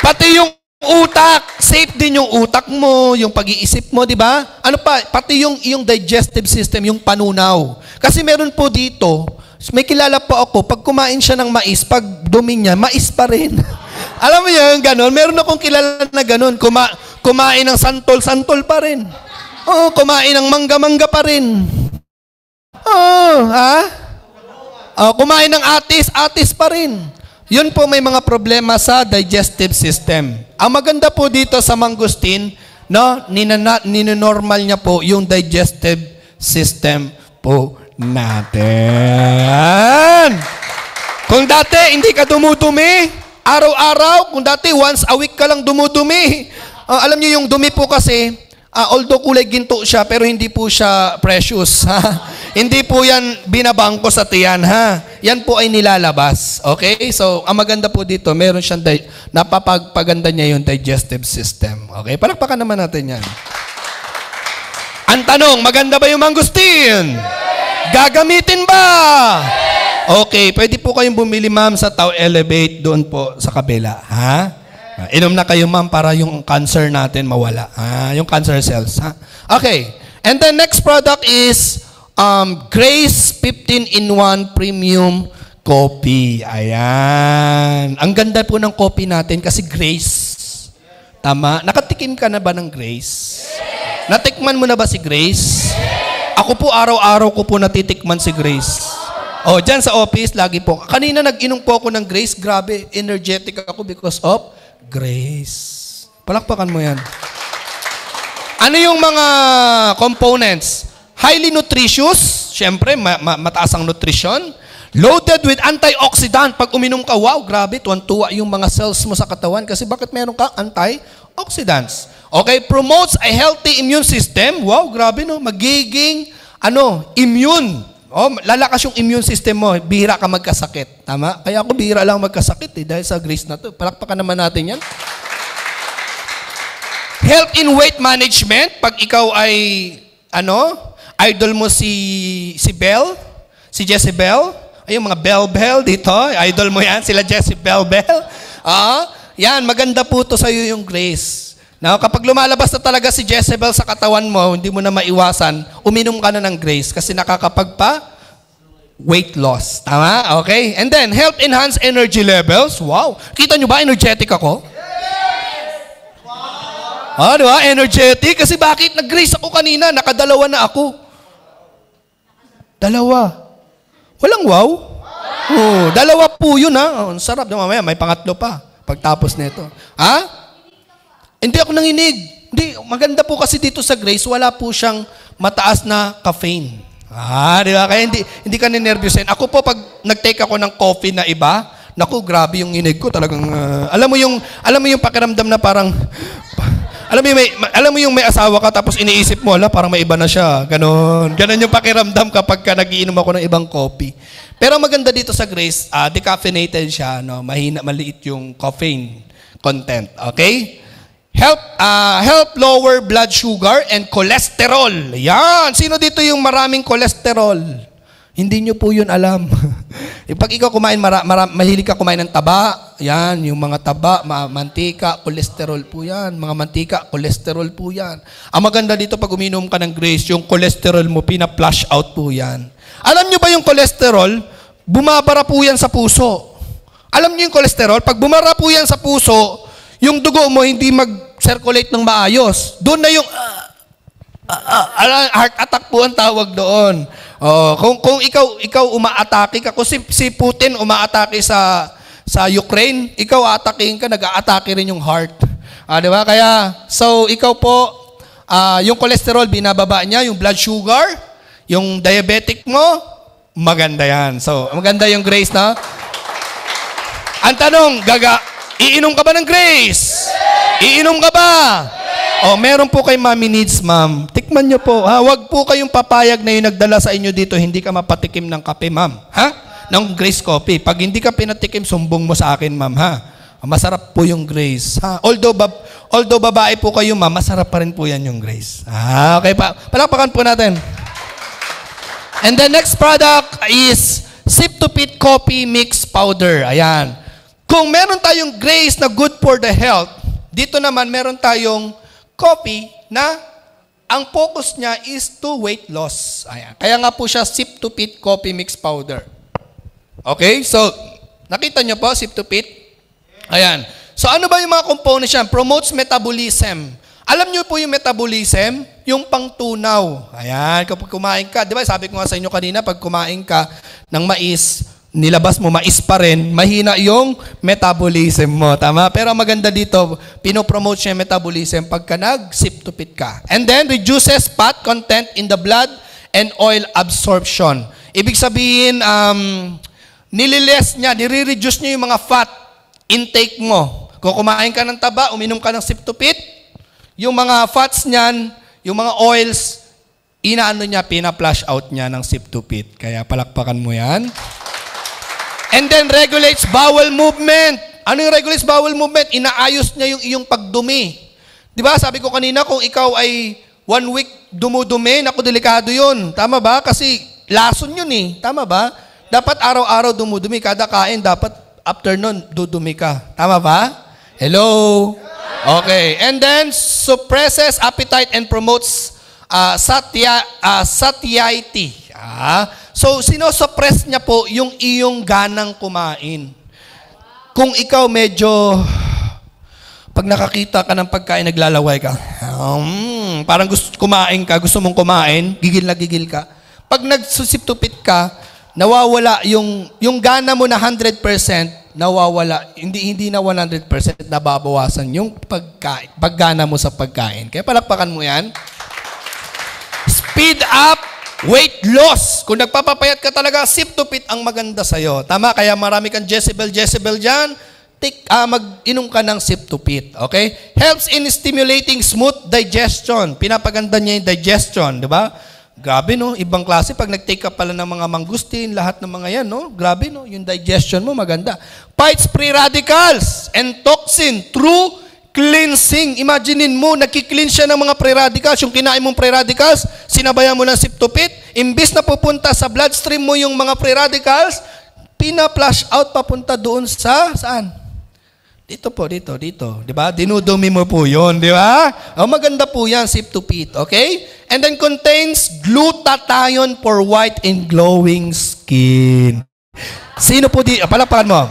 Pati yung utak, safe din yung utak mo, yung pag-iisip mo, di ba? Ano pa, pati yung, yung digestive system, yung panunaw. Kasi meron po dito, may kilala po ako, pag kumain siya ng mais, pag dumi niya, mais pa rin. <laughs> Alam mo yun, ganun. Meron akong kilala na ganun. Kuma kumain ng santol, santol pa rin. Oo, kumain ng mangga-mangga pa rin. Oo, ha? Oo, kumain ng atis, atis pa rin. Yun po may mga problema sa digestive system. Ang maganda po dito sa mangustin, no, ninana, ninonormal niya po yung digestive system po natin. Kung dati hindi ka dumudumi, araw-araw, kung dati once a week ka lang dumudumi, uh, alam niyo yung dumi po kasi, uh, although kulay ginto siya, pero hindi po siya precious. <laughs> Ha? hindi po yan binabangko sa tiyan. Ha? Yan po ay nilalabas. Okay? So, ang maganda po dito, meron siyang, di- napapagpaganda niya yung digestive system. Okay? Palakpakan naman natin yan. Ang tanong, maganda ba yung mangustin? Yeah! Gagamitin ba? Okay, pwede po kayong bumili ma'am sa Tau Elevate doon po sa kabila. Ha? Inom na kayo ma'am para yung cancer natin mawala. Ha? Yung cancer cells. Ha? Okay. And then next product is um, Grace 15 in 1 Premium Coffee. Ayan. Ang ganda po ng coffee natin kasi Grace. Tama. Nakatikim ka na ba ng Grace? Natikman mo na ba si Grace? Yes. Ako po araw-araw ko po natitikman si Grace. Oh, diyan sa office lagi po. Kanina nag-inom po ako ng Grace. Grabe, energetic ako because of Grace. Palakpakan mo 'yan. Ano yung mga components? Highly nutritious, syempre ma- ma- mataas ang nutrition. Loaded with antioxidant. Pag uminom ka, wow, grabe, tuwan-tuwa yung mga cells mo sa katawan kasi bakit meron ka antioxidants? Okay, promotes a healthy immune system. Wow, grabe no. Magiging ano, immune. Oh, lalakas yung immune system mo. Bihira ka magkasakit. Tama? Kaya ako bihira lang magkasakit eh, dahil sa grace na to. Palakpakan naman natin yan. Health in weight management. Pag ikaw ay, ano, idol mo si, si Bell, si Jezebel. Ay, yung mga Bell Bell dito. Idol mo yan, sila Jezebel Bell. Ah, yan, maganda po to sa'yo yung grace. Now, kapag lumalabas na talaga si Jezebel sa katawan mo, hindi mo na maiwasan, uminom ka na ng grace kasi nakakapagpa weight loss. Tama? Okay? And then, help enhance energy levels. Wow! Kita nyo ba, energetic ako? Yes! Wow! Ah, di ba? Energetic. Kasi bakit? Nag-grace ako kanina. Nakadalawa na ako. Dalawa. Walang wow. wow! Oh, dalawa po yun ha. Oh, ang sarap. Mamaya may pangatlo pa. Pagtapos nito. Ha? Ah? Hindi ako nanginig. Hindi, maganda po kasi dito sa grace, wala po siyang mataas na caffeine. Ah, di ba? Kaya hindi, hindi ka ninervyusin. Ako po, pag nag-take ako ng coffee na iba, naku, grabe yung inig ko talagang, uh, alam mo yung, alam mo yung pakiramdam na parang, <laughs> alam mo, yung may, alam mo yung may asawa ka tapos iniisip mo, ala, parang may iba na siya. Ganon. Ganon yung pakiramdam kapag ka nagiinom ako ng ibang coffee. Pero maganda dito sa Grace, uh, decaffeinated siya, no? Mahina, maliit yung caffeine content. Okay? Help, uh, help lower blood sugar and cholesterol. Yan. Sino dito yung maraming cholesterol? Hindi nyo po yun alam. <laughs> Eh, pag ikaw kumain, mara, mara, mahilig ka kumain ng taba, yan, yung mga taba, ma- mantika, cholesterol po yan. Mga mantika, cholesterol po yan. Ang maganda dito pag uminom ka ng grace, yung cholesterol mo, pina-flush out po yan. Alam nyo ba yung cholesterol? Bumabara po yan sa puso. Alam nyo yung cholesterol? Pag bumara po yan sa puso, yung dugo mo hindi mag circulate ng maayos. Doon na yung uh, uh, uh, heart attack po ang tawag doon. Oh, kung kung ikaw ikaw umaatake ka, kung si, si Putin umaatake sa sa Ukraine, ikaw atakein ka, nag-aatake rin yung heart. Ah, di ba? Kaya so ikaw po uh, yung cholesterol binababa niya, yung blood sugar, yung diabetic mo, maganda yan. So, maganda yung grace na. Ang tanong, gaga Iinom ka ba ng grace? Iinom ka ba? O, oh, meron po kay mommy needs, ma'am. Tikman niyo po. Ha? Huwag po kayong papayag na yung nagdala sa inyo dito, hindi ka mapatikim ng kape, ma'am. Ha? Ng grace coffee. Pag hindi ka pinatikim, sumbong mo sa akin, ma'am, ha? Masarap po yung grace. Ha? Although, bab although babae po kayo, ma'am, masarap pa rin po yan yung grace. Ah, okay pa. Palakpakan po natin. And the next product is Sip to Pit Coffee Mix Powder. Ayan. Kung meron tayong grace na good for the health, dito naman meron tayong coffee na ang focus niya is to weight loss. Ayan. Kaya nga po siya sip to pit coffee mix powder. Okay? So, nakita niyo po, sip to pit? Ayan. So ano ba yung mga components niya? Promotes metabolism. Alam niyo po yung metabolism, yung pangtunaw. Ayan, kapag kumain ka, di ba sabi ko nga sa inyo kanina, pag kumain ka ng mais, nilabas mo, mais pa rin, mahina yung metabolism mo. Tama? Pero ang maganda dito, pinopromote siya yung metabolism pagka nag-siptupit sip to ka. And then, reduces fat content in the blood and oil absorption. Ibig sabihin, um, nililess niya, nire-reduce niya yung mga fat intake mo. Kung kumain ka ng taba, uminom ka ng sip to siptupit, yung mga fats niyan, yung mga oils, inaano niya, pina-flush out niya ng siptupit. Kaya palakpakan mo yan. And then regulates bowel movement. Ano yung regulates bowel movement? Inaayos niya yung iyong pagdumi. Di ba? Sabi ko kanina, kung ikaw ay one week dumudumi, naku, delikado yun. Tama ba? Kasi lason yun eh. Tama ba? Dapat araw-araw dumudumi. Kada kain, dapat afternoon dudumi ka. Tama ba? Hello? Okay. And then, suppresses appetite and promotes uh, satia, uh, satiety. Ah, So, sinosuppress niya po yung iyong ganang kumain. Kung ikaw medyo, pag nakakita ka ng pagkain, naglalaway ka. Um, parang gusto kumain ka, gusto mong kumain, gigil na gigil ka. Pag nagsusiptupit ka, nawawala yung, yung gana mo na 100%, nawawala, hindi, hindi na 100%, nababawasan yung pagkain, paggana mo sa pagkain. Kaya palakpakan mo yan. Speed up Weight loss. Kung nagpapapayat ka talaga, sip to fit ang maganda sa'yo. Tama? Kaya marami kang Jezebel, Jezebel dyan. Tik, ah, mag-inom ka ng sip to fit. Okay? Helps in stimulating smooth digestion. Pinapaganda niya yung digestion. Di ba? Grabe no, ibang klase pag nag-take up pala ng mga mangustin, lahat ng mga yan, no? Grabe no, yung digestion mo maganda. Fights free radicals and toxin through cleansing. Imaginin mo, nagki-cleanse siya ng mga free radicals. Yung kinain mong free radicals, sinabayan mo ng siptupit, imbis na pupunta sa bloodstream mo yung mga free radicals, pina-flush out papunta doon sa, saan? Dito po, dito, dito. Di ba? Dinudumi mo po yun, di ba? Oh, maganda po yan, sip siptupit, okay? And then contains glutathione for white and glowing skin. Sino po dito? Palapan mo.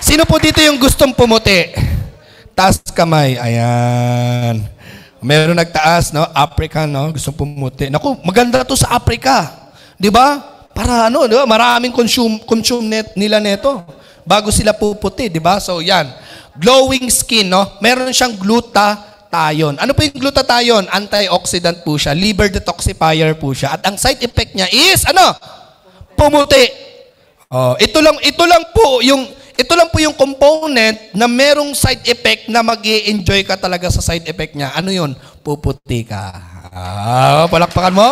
Sino po dito yung gustong pumuti? Taas kamay. Ayan. Meron nagtaas, no? Africa, no? Gusto pumuti. Naku, maganda to sa Africa. Di ba? Para ano, di ba? Maraming consume, consume net, nila neto bago sila puputi, di ba? So, yan. Glowing skin, no? Meron siyang glutathione. Ano po yung glutathione? Antioxidant po siya. Liver detoxifier po siya. At ang side effect niya is, ano? Pumuti. Oh, ito lang ito lang po yung ito lang po yung component na merong side effect na mag enjoy ka talaga sa side effect niya. Ano yun? Puputi ka. Ah, palakpakan mo.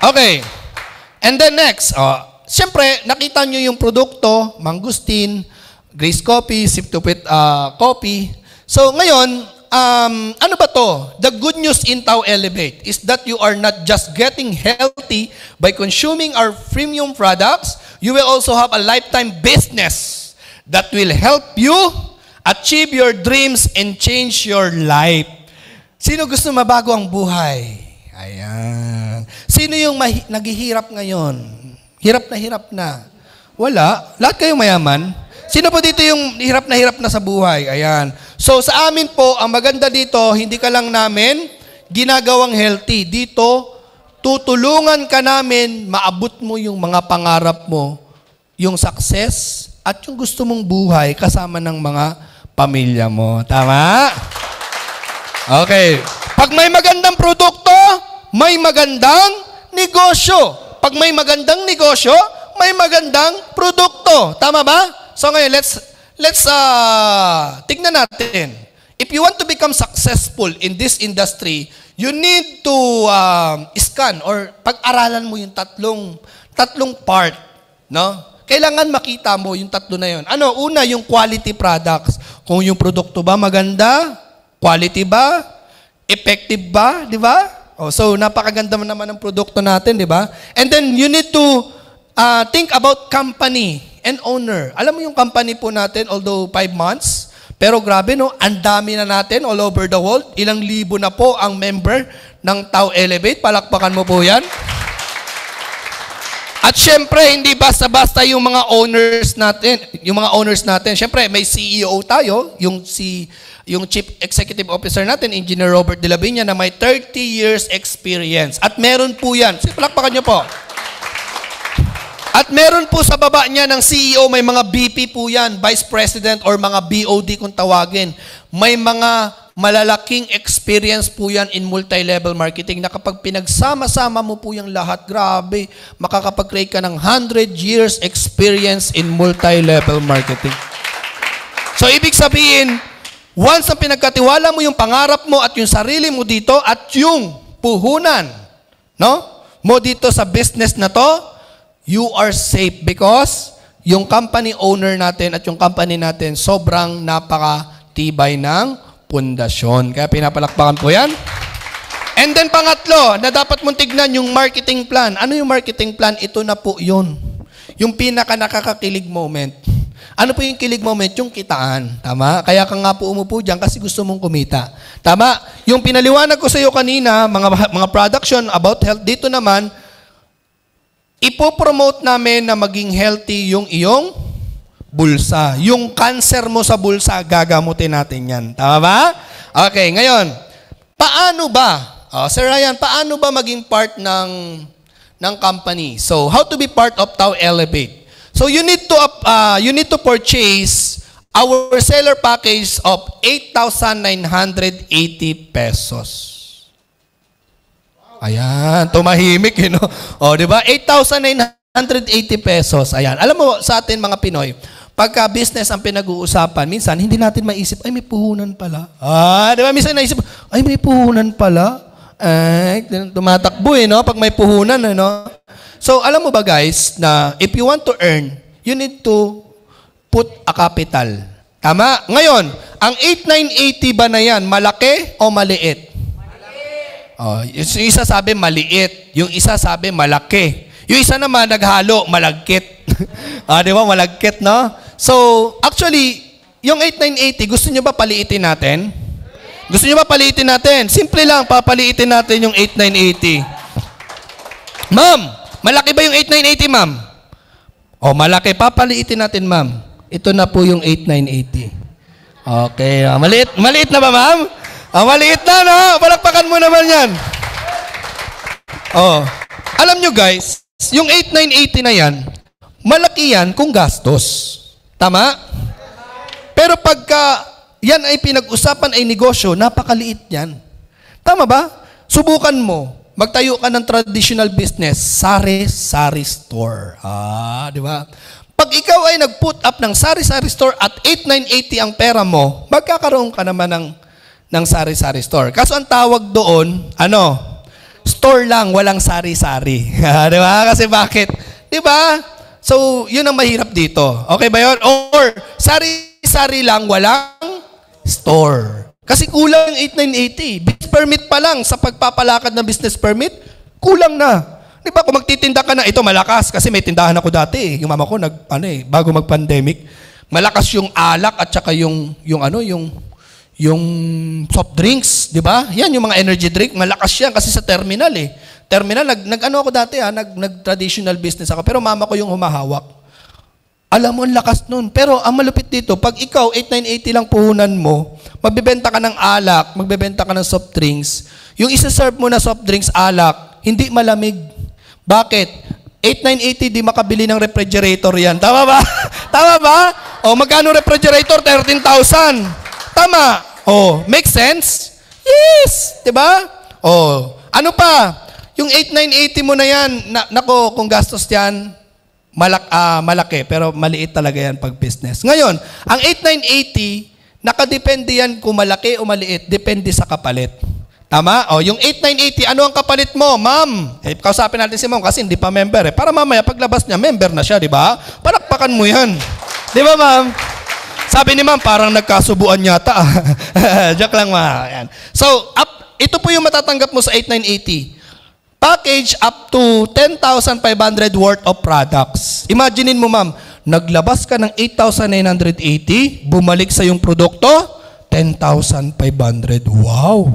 Okay. And then next, oh, siyempre, nakita nyo yung produkto, mangustin, Grace Coffee, Sip to Pit uh, Coffee. So ngayon, um, ano ba to? The good news in Tao Elevate is that you are not just getting healthy by consuming our premium products, you will also have a lifetime business that will help you achieve your dreams and change your life. Sino gusto mabago ang buhay? Ayan. Sino yung mahi- naghihirap ngayon? Hirap na hirap na. Wala. Lahat kayo mayaman. Sino po dito yung hirap na hirap na sa buhay? Ayan. So sa amin po, ang maganda dito, hindi ka lang namin ginagawang healthy. Dito, tutulungan ka namin, maabot mo yung mga pangarap mo, yung success, at yung gusto mong buhay kasama ng mga pamilya mo. Tama? Okay. Pag may magandang produkto, may magandang negosyo. Pag may magandang negosyo, may magandang produkto. Tama ba? So ngayon, let's, let's uh, tignan natin. If you want to become successful in this industry, you need to um, scan or pag-aralan mo yung tatlong, tatlong part. No? Kailangan makita mo yung tatlo na yon. Ano? Una, yung quality products. Kung yung produkto ba maganda, quality ba, effective ba, di ba? Oh, so, napakaganda naman ng produkto natin, di ba? And then, you need to uh, think about company and owner. Alam mo yung company po natin, although 5 months, pero grabe no, ang dami na natin all over the world. Ilang libo na po ang member ng Tau Elevate. Palakpakan mo po yan. At syempre, hindi basta-basta yung mga owners natin, yung mga owners natin. Syempre, may CEO tayo, yung si yung chief executive officer natin, Engineer Robert De La Vina, na may 30 years experience. At meron po yan. Palakpakan niyo po. At meron po sa baba niya ng CEO, may mga BP po yan, Vice President or mga BOD kung tawagin. May mga malalaking experience po yan in multi-level marketing na kapag pinagsama-sama mo po yung lahat, grabe, makakapag-create ka ng 100 years experience in multi-level marketing. So, ibig sabihin, once na pinagkatiwala mo yung pangarap mo at yung sarili mo dito at yung puhunan, no? mo dito sa business na to, you are safe because yung company owner natin at yung company natin sobrang napakatibay ng pundasyon. Kaya pinapalakpakan po yan. And then pangatlo, na dapat mong tignan yung marketing plan. Ano yung marketing plan? Ito na po yun. Yung pinaka nakakakilig moment. Ano po yung kilig moment? Yung kitaan. Tama? Kaya ka nga po umupo dyan kasi gusto mong kumita. Tama? Yung pinaliwanag ko sa iyo kanina, mga, mga production about health, dito naman, ipopromote namin na maging healthy yung iyong bulsa. Yung cancer mo sa bulsa, gagamutin natin yan. Tama ba? Okay, ngayon, paano ba? Oh, Sir Ryan, paano ba maging part ng, ng company? So, how to be part of Tau Elevate? So, you need to, uh, you need to purchase our seller package of 8,980 pesos. Ayan, tumahimik, you know? O, oh, di ba? 8,980 pesos. Ayan. Alam mo, sa atin mga Pinoy, pagka business ang pinag-uusapan, minsan hindi natin maiisip, ay may puhunan pala. Ah, di ba? Minsan naisip, ay may puhunan pala. Ay, tumatakbo eh, no? Pag may puhunan, eh, no? So, alam mo ba guys, na if you want to earn, you need to put a capital. Tama? Ngayon, ang 8980 ba na yan, malaki o maliit? Oh, yung isa sabi maliit, yung isa sabi malaki. Yung isa naman naghalo, malagkit. <laughs> ah, di ba? Malagkit, no? So, actually, yung 8980, gusto nyo ba paliitin natin? Gusto nyo ba paliitin natin? Simple lang, papaliitin natin yung 8980. Ma'am, malaki ba yung 8980, ma'am? Oh, malaki. Papaliitin natin, ma'am. Ito na po yung 8980. Okay. Ah, maliit, maliit na ba, ma'am? Ah, maliit na, no? Palakpakan mo naman yan. Oh. Alam nyo guys, yung 8980 na yan, malaki yan kung gastos. Tama? Pero pagka yan ay pinag-usapan ay negosyo, napakaliit yan. Tama ba? Subukan mo. Magtayo ka ng traditional business, sari-sari store. Ah, di ba? Pag ikaw ay nag-put up ng sari-sari store at 8980 ang pera mo, magkakaroon ka naman ng ng sari-sari store. Kaso ang tawag doon, ano? Store lang, walang sari-sari. <laughs> di ba? Kasi bakit? Di ba? So, yun ang mahirap dito. Okay ba yun? Or, sari-sari lang, walang store. Kasi kulang yung 8980. E. Business permit pa lang sa pagpapalakad ng business permit, kulang na. Di ba? Kung magtitinda ka na, ito malakas. Kasi may tindahan ako dati. Eh. Yung mama ko, nag, ano eh, bago mag-pandemic, malakas yung alak at saka yung, yung ano, yung yung soft drinks, di ba? Yan yung mga energy drink, malakas yan kasi sa terminal eh. Terminal, nag, nag ano ako dati ha, ah, nag, nag traditional business ako, pero mama ko yung humahawak. Alam mo, ang lakas nun. Pero ang malupit dito, pag ikaw, 8980 lang puhunan mo, magbebenta ka ng alak, magbebenta ka ng soft drinks, yung isa-serve mo na soft drinks, alak, hindi malamig. Bakit? 8980, di makabili ng refrigerator yan. Tama ba? <laughs> Tama ba? O, magkano refrigerator? 13,000. Tama. Oh, make sense? Yes, 'di ba? Oh, ano pa? Yung 8980 mo na 'yan, na, nako kung gastos 'yan, malak uh, malaki pero maliit talaga 'yan pag business. Ngayon, ang 8980 nakadepende 'yan kung malaki o maliit, depende sa kapalit. Tama? O, oh, yung 8980, ano ang kapalit mo? Ma'am, eh, kausapin natin si ma'am kasi hindi pa member eh. Para mamaya paglabas niya, member na siya, di ba? Palakpakan mo yan. Di ba, ma'am? Sabi ni ma'am, parang nagkasubuan yata. Ah. <laughs> Joke lang ma. Ayan. So, up, ito po yung matatanggap mo sa 8980. Package up to 10,500 worth of products. Imaginein mo ma'am, naglabas ka ng 8,980, bumalik sa yung produkto, 10,500. Wow!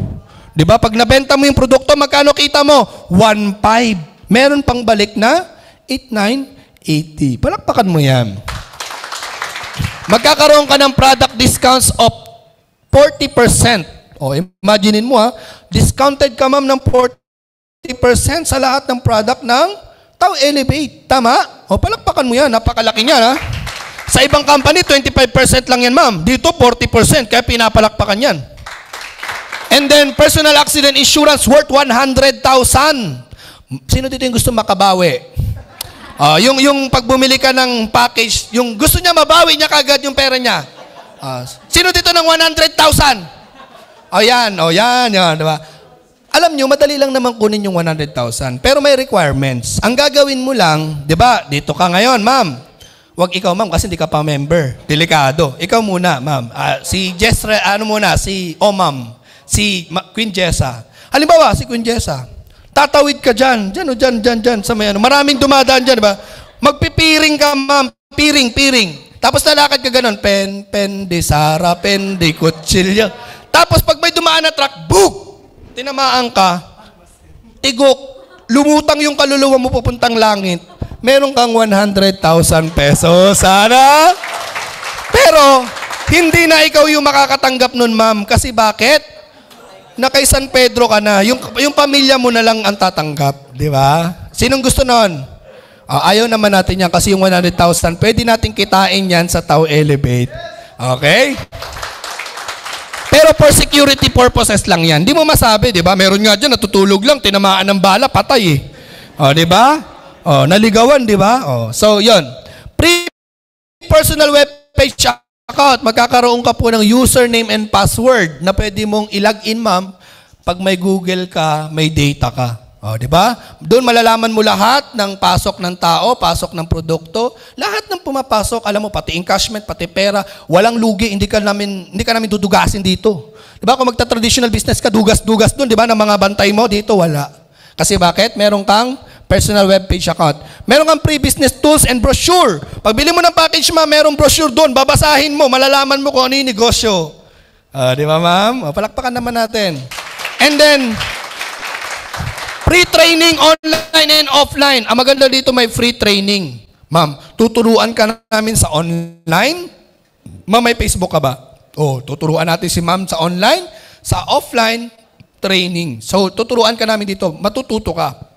Di ba? Pag nabenta mo yung produkto, magkano kita mo? 1,500. Meron pang balik na 8,980. Palakpakan mo yan. Magkakaroon ka ng product discounts of 40%. O, imaginein mo ha, discounted ka ma'am ng 40% sa lahat ng product ng Tau Elevate. Tama? O, palakpakan mo yan. Napakalaki niya ha. Sa ibang company, 25% lang yan ma'am. Dito, 40%. Kaya pinapalakpakan yan. And then, personal accident insurance worth 100,000. Sino dito yung gusto makabawi? Uh, yung, yung pagbumili ka ng package, yung gusto niya mabawi niya kagad yung pera niya. Uh, sino dito ng 100,000? O oh, yan, o oh, yan, yan, diba? Alam nyo, madali lang naman kunin yung 100,000. Pero may requirements. Ang gagawin mo lang, di ba, dito ka ngayon, ma'am. Huwag ikaw, ma'am, kasi hindi ka pa member. Delikado. Ikaw muna, ma'am. Uh, si Jess, ano muna, si, oh, Si Ma- Queen Jessa. Halimbawa, si Queen Jessa. Tatawid ka dyan. Dyan o oh, dyan, dyan, dyan. Sa may ano. Maraming dumadaan dyan, di ba? Magpipiring ka, ma'am. Piring, piring. Tapos lalakad ka ganun. Pen, pen, de sara, pen, de kutsilya. Tapos pag may dumaan na truck, book! Tinamaan ka. Tigok. Lumutang yung kaluluwa mo papuntang langit. Meron kang 100,000 pesos. Sana! Pero, hindi na ikaw yung makakatanggap nun, ma'am. Kasi bakit? na kay San Pedro ka na, yung, yung pamilya mo na lang ang tatanggap, di ba? Sinong gusto noon? Uh, ah, ayaw naman natin yan kasi yung 100,000, pwede natin kitain yan sa Tau Elevate. Okay? Pero for security purposes lang yan. Hindi mo masabi, di ba? Meron nga dyan, natutulog lang, tinamaan ng bala, patay eh. O, oh, di ba? O, oh, naligawan, di ba? O, oh, so, yon. Pre-personal webpage page account, magkakaroon ka po ng username and password na pwede mong ilag in, ma'am. Pag may Google ka, may data ka. O, di ba? Doon malalaman mo lahat ng pasok ng tao, pasok ng produkto, lahat ng pumapasok, alam mo, pati encashment, pati pera, walang lugi, hindi ka namin, hindi ka namin dudugasin dito. Di ba? Kung magta-traditional business ka, dugas-dugas doon, di ba, ng mga bantay mo, dito wala. Kasi bakit? Meron kang personal webpage account. Meron kang pre business tools and brochure. Pagbili mo ng package ma, merong brochure doon. Babasahin mo, malalaman mo kung ano yung negosyo. Uh, di ba ma'am? Oh, palakpakan naman natin. And then, pre training online and offline. Ang ah, maganda dito may free training. Ma'am, tuturuan ka namin sa online? Ma'am, may Facebook ka ba? Oh, tuturuan natin si ma'am sa online, sa offline training. So, tuturuan ka namin dito. Matututo ka.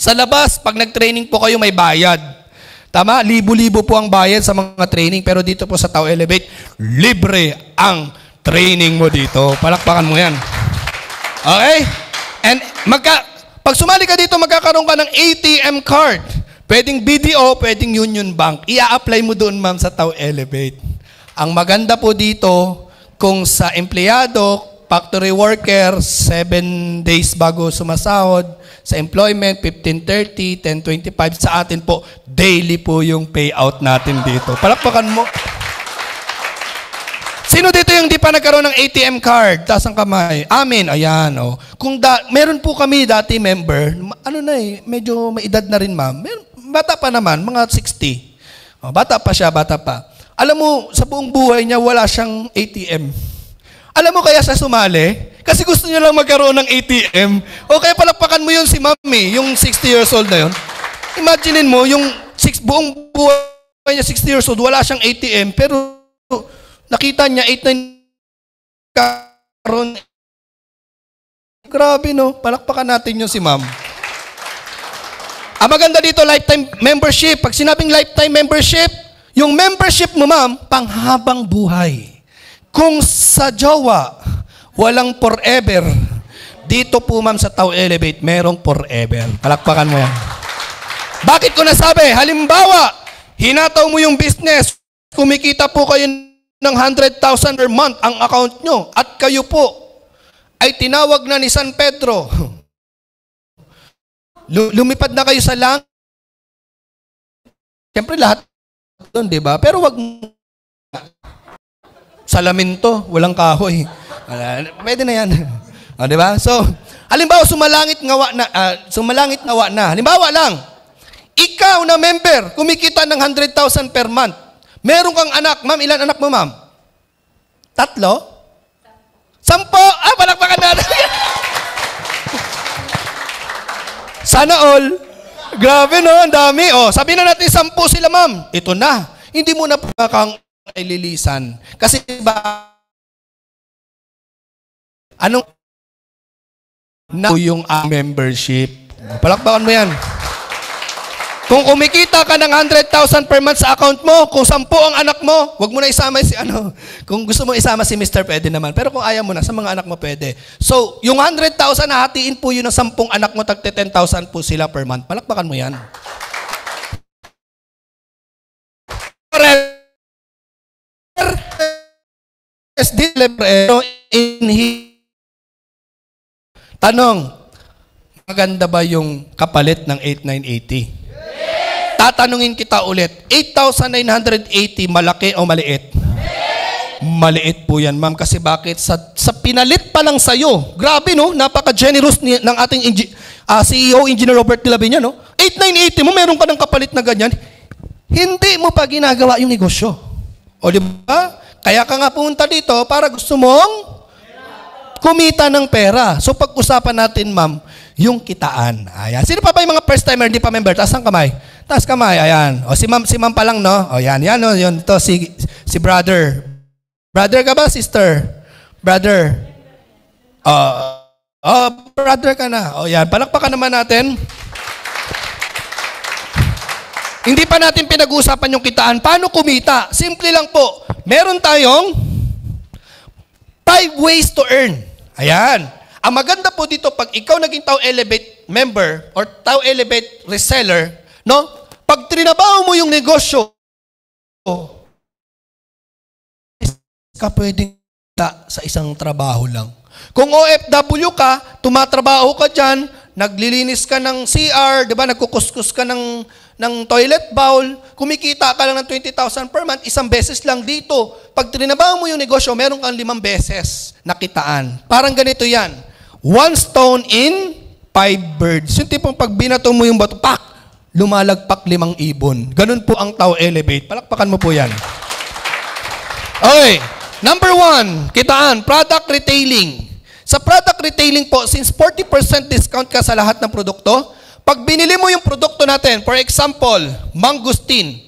Sa labas, pag nag-training po kayo, may bayad. Tama? Libo-libo po ang bayad sa mga training. Pero dito po sa Tao Elevate, libre ang training mo dito. Palakpakan mo yan. Okay? And magka, pag sumali ka dito, magkakaroon ka ng ATM card. Pwedeng BDO, pwedeng Union Bank. Ia-apply mo doon, ma'am, sa Tao Elevate. Ang maganda po dito, kung sa empleyado, factory worker, 7 days bago sumasahod, sa employment, 15.30, 10.25. Sa atin po, daily po yung payout natin dito. Palakpakan mo. Sino dito yung di pa nagkaroon ng ATM card? Taas ang kamay. Amin. Ayan, oh. Kung da, meron po kami dati member, ano na eh, medyo may edad na rin, ma'am. Meron, bata pa naman, mga 60. Oh, bata pa siya, bata pa. Alam mo, sa buong buhay niya, wala siyang ATM. Alam mo kaya sa sumali? Kasi gusto niya lang magkaroon ng ATM. O kaya palakpakan mo yun si mami, yung 60 years old na yun. Imaginin mo, yung six, buong buhay niya 60 years old, wala siyang ATM, pero nakita niya 8-9 karon Grabe no, palakpakan natin yun si ma'am. Ang ah, maganda dito, lifetime membership. Pag sinabing lifetime membership, yung membership mo ma'am, panghabang buhay. Kung sa jowa, walang forever, dito po ma'am sa Tau Elevate, merong forever. Palakpakan mo yan. Bakit ko nasabi? Halimbawa, hinataw mo yung business, kumikita po kayo ng 100,000 per month ang account nyo at kayo po ay tinawag na ni San Pedro. Lumipad na kayo sa langit. Siyempre lahat doon, di ba? Pero wag Salamin to, walang kahoy. Pwede na yan. O, di ba? So, halimbawa, sumalangit ngawa na, uh, sumalangit ngawa na. Halimbawa lang, ikaw na member, kumikita ng 100,000 per month. Meron kang anak. Ma'am, ilan anak mo, ma'am? Tatlo? Sampo. Ah, palakpakan na. <laughs> Sana all. Grabe no, ang dami. Oh, sabi na natin sampu sila, ma'am. Ito na. Hindi mo na pagkakang ay lilisan. Kasi ba anong na yung uh, membership. Palakpakan mo yan. Kung kumikita ka ng 100,000 per month sa account mo, kung sampu ang anak mo, wag mo na isama si ano. Kung gusto mo isama si Mr. pwede naman. Pero kung ayaw mo na, sa mga anak mo pwede. So, yung 100,000 na hatiin po yun ng sampung anak mo, tagte 10,000 po sila per month. Palakpakan mo yan is deliberado eh, in his Tanong, maganda ba yung kapalit ng 8980? Yes! Tatanungin kita ulit, 8,980 malaki o maliit? Yes! Maliit po yan, ma'am. Kasi bakit? Sa, sa pinalit pa lang sa'yo. Grabe, no? Napaka-generous ni, ng ating engi- uh, ah, CEO, Engineer Robert Tilabinya, no? 8,980 mo, meron ka ng kapalit na ganyan. Hindi mo pa ginagawa yung negosyo. O di ba? Kaya ka nga pumunta dito para gusto mong kumita ng pera. So pag-usapan natin, ma'am, yung kitaan. Ayan. Sino pa ba yung mga first timer, hindi pa member? Taas ang kamay. Taas kamay, ayan. O si ma'am, si ma'am pa lang, no? O yan, yan, no? Yun, to, si, si brother. Brother ka ba, sister? Brother. Uh, oh, brother ka na. O yan, palakpakan naman natin. Hindi pa natin pinag-uusapan yung kitaan. Paano kumita? Simple lang po meron tayong five ways to earn. Ayan. Ang maganda po dito, pag ikaw naging Tao Elevate member or Tao Elevate reseller, no? Pag trinabaho mo yung negosyo, oh, ka pwedeng sa isang trabaho lang. Kung OFW ka, tumatrabaho ka dyan, Naglilinis ka ng CR, di ba? Nagkukuskus ka ng, ng toilet bowl. Kumikita ka lang ng 20,000 per month, isang beses lang dito. Pag trinabaho mo yung negosyo, meron kang limang beses na kitaan. Parang ganito yan. One stone in five birds. Yung tipong pag binato mo yung bato, pak! Lumalagpak limang ibon. Ganun po ang tao elevate. Palakpakan mo po yan. Okay. Number one, kitaan, product retailing. Sa product retailing po, since 40% discount ka sa lahat ng produkto, pag binili mo yung produkto natin, for example, mangustin,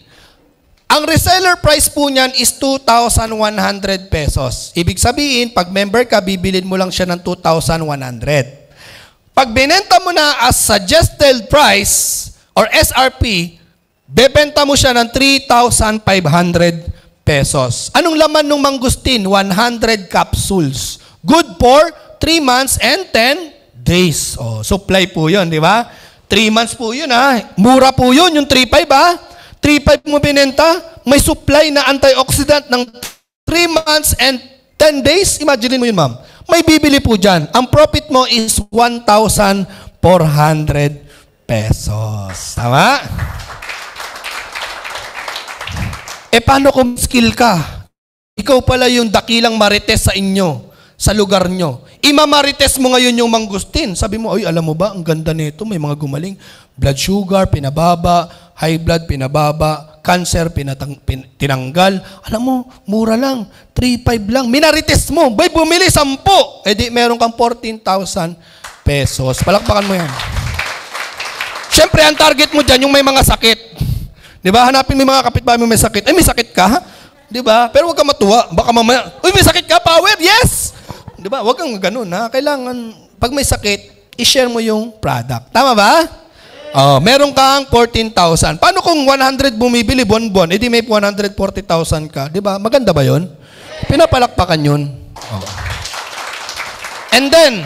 ang reseller price po niyan is 2,100 pesos. Ibig sabihin, pag member ka, bibilin mo lang siya ng 2,100. Pag binenta mo na as suggested price or SRP, bebenta mo siya ng 3,500 pesos. Anong laman ng mangustin? 100 capsules. Good for 3 months and 10 days. Oh, supply po yun, di ba? 3 months po yun, ha? Mura po yun, yung 3.5, ha? 3.5 mo binenta, may supply na antioxidant ng 3 months and 10 days. Imagine mo yun, ma'am. May bibili po dyan. Ang profit mo is 1,400 pesos. Tama? E paano kung skill ka? Ikaw pala yung dakilang marites sa inyo sa lugar nyo. Imamarites mo ngayon yung mangustin. Sabi mo, ay alam mo ba, ang ganda nito, may mga gumaling. Blood sugar, pinababa. High blood, pinababa. Cancer, pinatang, pin, tinanggal. Alam mo, mura lang. 3,500 lang. Minarites mo. Bay, bumili 10. Eh di, meron kang 14,000 pesos. Palakpakan mo yan. Siyempre, ang target mo dyan, yung may mga sakit. Di ba? Hanapin mo yung mga kapitbahay mo may sakit. Ay, may sakit ka? Di ba? Pero huwag ka matuwa. Baka mamaya, uy, may sakit ka, power? Yes! Di ba? Huwag kang ganun, ha? Kailangan, pag may sakit, i-share mo yung product. Tama ba? Oh, meron kang 14,000. Paano kung 100 bumibili bonbon, buwan edi eh, may 140,000 ka. Di ba? Maganda ba yon? Pinapalakpakan yun. Oh. And then,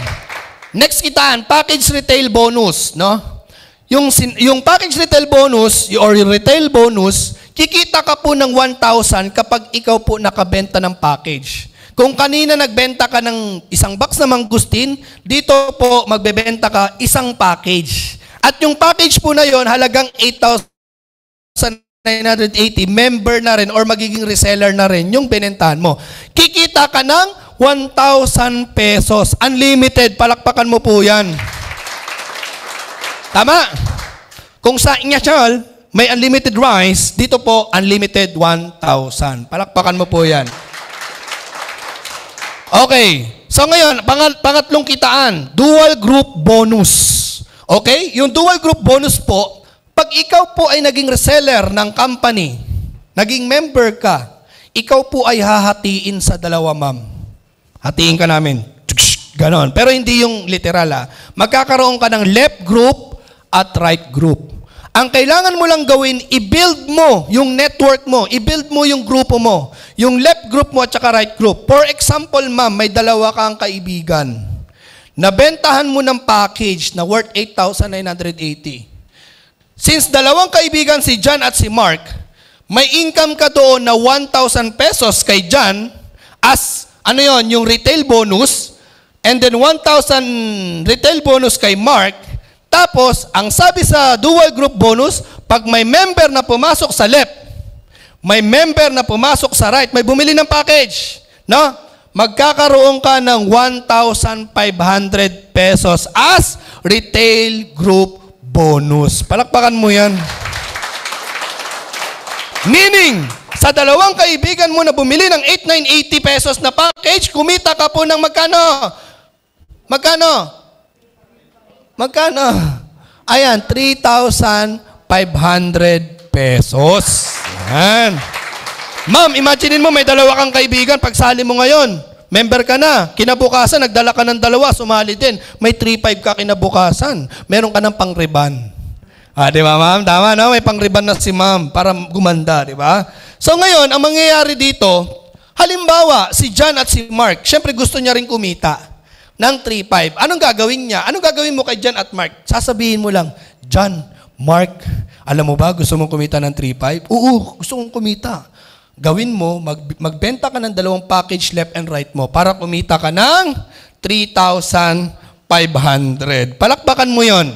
next kitaan, package retail bonus. No? Yung, yung package retail bonus or retail bonus, kikita ka po ng 1,000 kapag ikaw po nakabenta ng package. Kung kanina nagbenta ka ng isang box na mangustin, dito po magbebenta ka isang package. At yung package po na yon halagang 8,980, member na rin or magiging reseller na rin yung binentahan mo. Kikita ka ng 1,000 pesos. Unlimited. Palakpakan mo po yan. Tama? Kung sa Inyachal, may unlimited rice, dito po, unlimited 1,000. Palakpakan mo po yan. Okay. So ngayon, pangatlong kitaan, dual group bonus. Okay? Yung dual group bonus po, pag ikaw po ay naging reseller ng company, naging member ka, ikaw po ay hahatiin sa dalawa, ma'am. Hatiin ka namin. Ganon. Pero hindi yung literal, ha. Ah. Magkakaroon ka ng left group at right group. Ang kailangan mo lang gawin, i-build mo yung network mo, i-build mo yung grupo mo, yung left group mo at saka right group. For example, ma'am, may dalawa kang kaibigan. Nabentahan mo ng package na worth 8,980. Since dalawang kaibigan si John at si Mark, may income ka doon na 1,000 pesos kay John as, ano yon yung retail bonus, and then 1,000 retail bonus kay Mark, tapos, ang sabi sa dual group bonus, pag may member na pumasok sa left, may member na pumasok sa right, may bumili ng package, no? Magkakaroon ka ng 1,500 pesos as retail group bonus. Palakpakan mo yan. Meaning, sa dalawang kaibigan mo na bumili ng 8,980 pesos na package, kumita ka po ng magkano? Magkano? Magkano? Ayan, 3,500 pesos. Yan. Ma'am, imaginein mo may dalawa kang kaibigan pagsali mo ngayon. Member ka na. Kinabukasan, nagdala ka ng dalawa, sumali din. May 3,500 ka kinabukasan. Meron ka ng pangriban. Ah, di ba ma'am? Tama, no? May pangriban na si ma'am para gumanda, di ba? So ngayon, ang mangyayari dito, halimbawa, si John at si Mark, syempre gusto niya rin kumita ng 3.5. Anong gagawin niya? Anong gagawin mo kay John at Mark? Sasabihin mo lang, John, Mark, alam mo ba, gusto mong kumita ng 3.5? Oo, gusto kong kumita. Gawin mo, mag, magbenta ka ng dalawang package left and right mo para kumita ka ng 3,500. Palakpakan mo yon.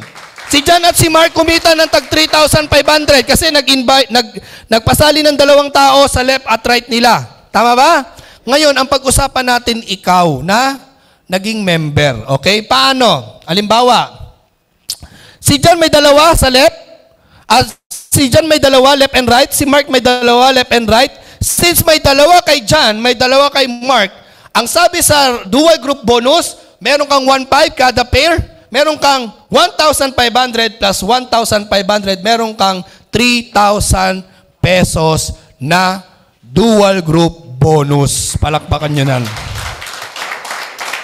Si John at si Mark kumita ng tag 3,500 kasi nag-invite, nag, nagpasali ng dalawang tao sa left at right nila. Tama ba? Ngayon, ang pag-usapan natin ikaw na naging member. Okay? Paano? Alimbawa, si John may dalawa sa left, at si John may dalawa left and right, si Mark may dalawa left and right. Since may dalawa kay John, may dalawa kay Mark, ang sabi sa dual group bonus, meron kang 1.5 kada pair, meron kang 1,500 plus 1,500, meron kang 3,000 pesos na dual group bonus. Palakpakan nyo na.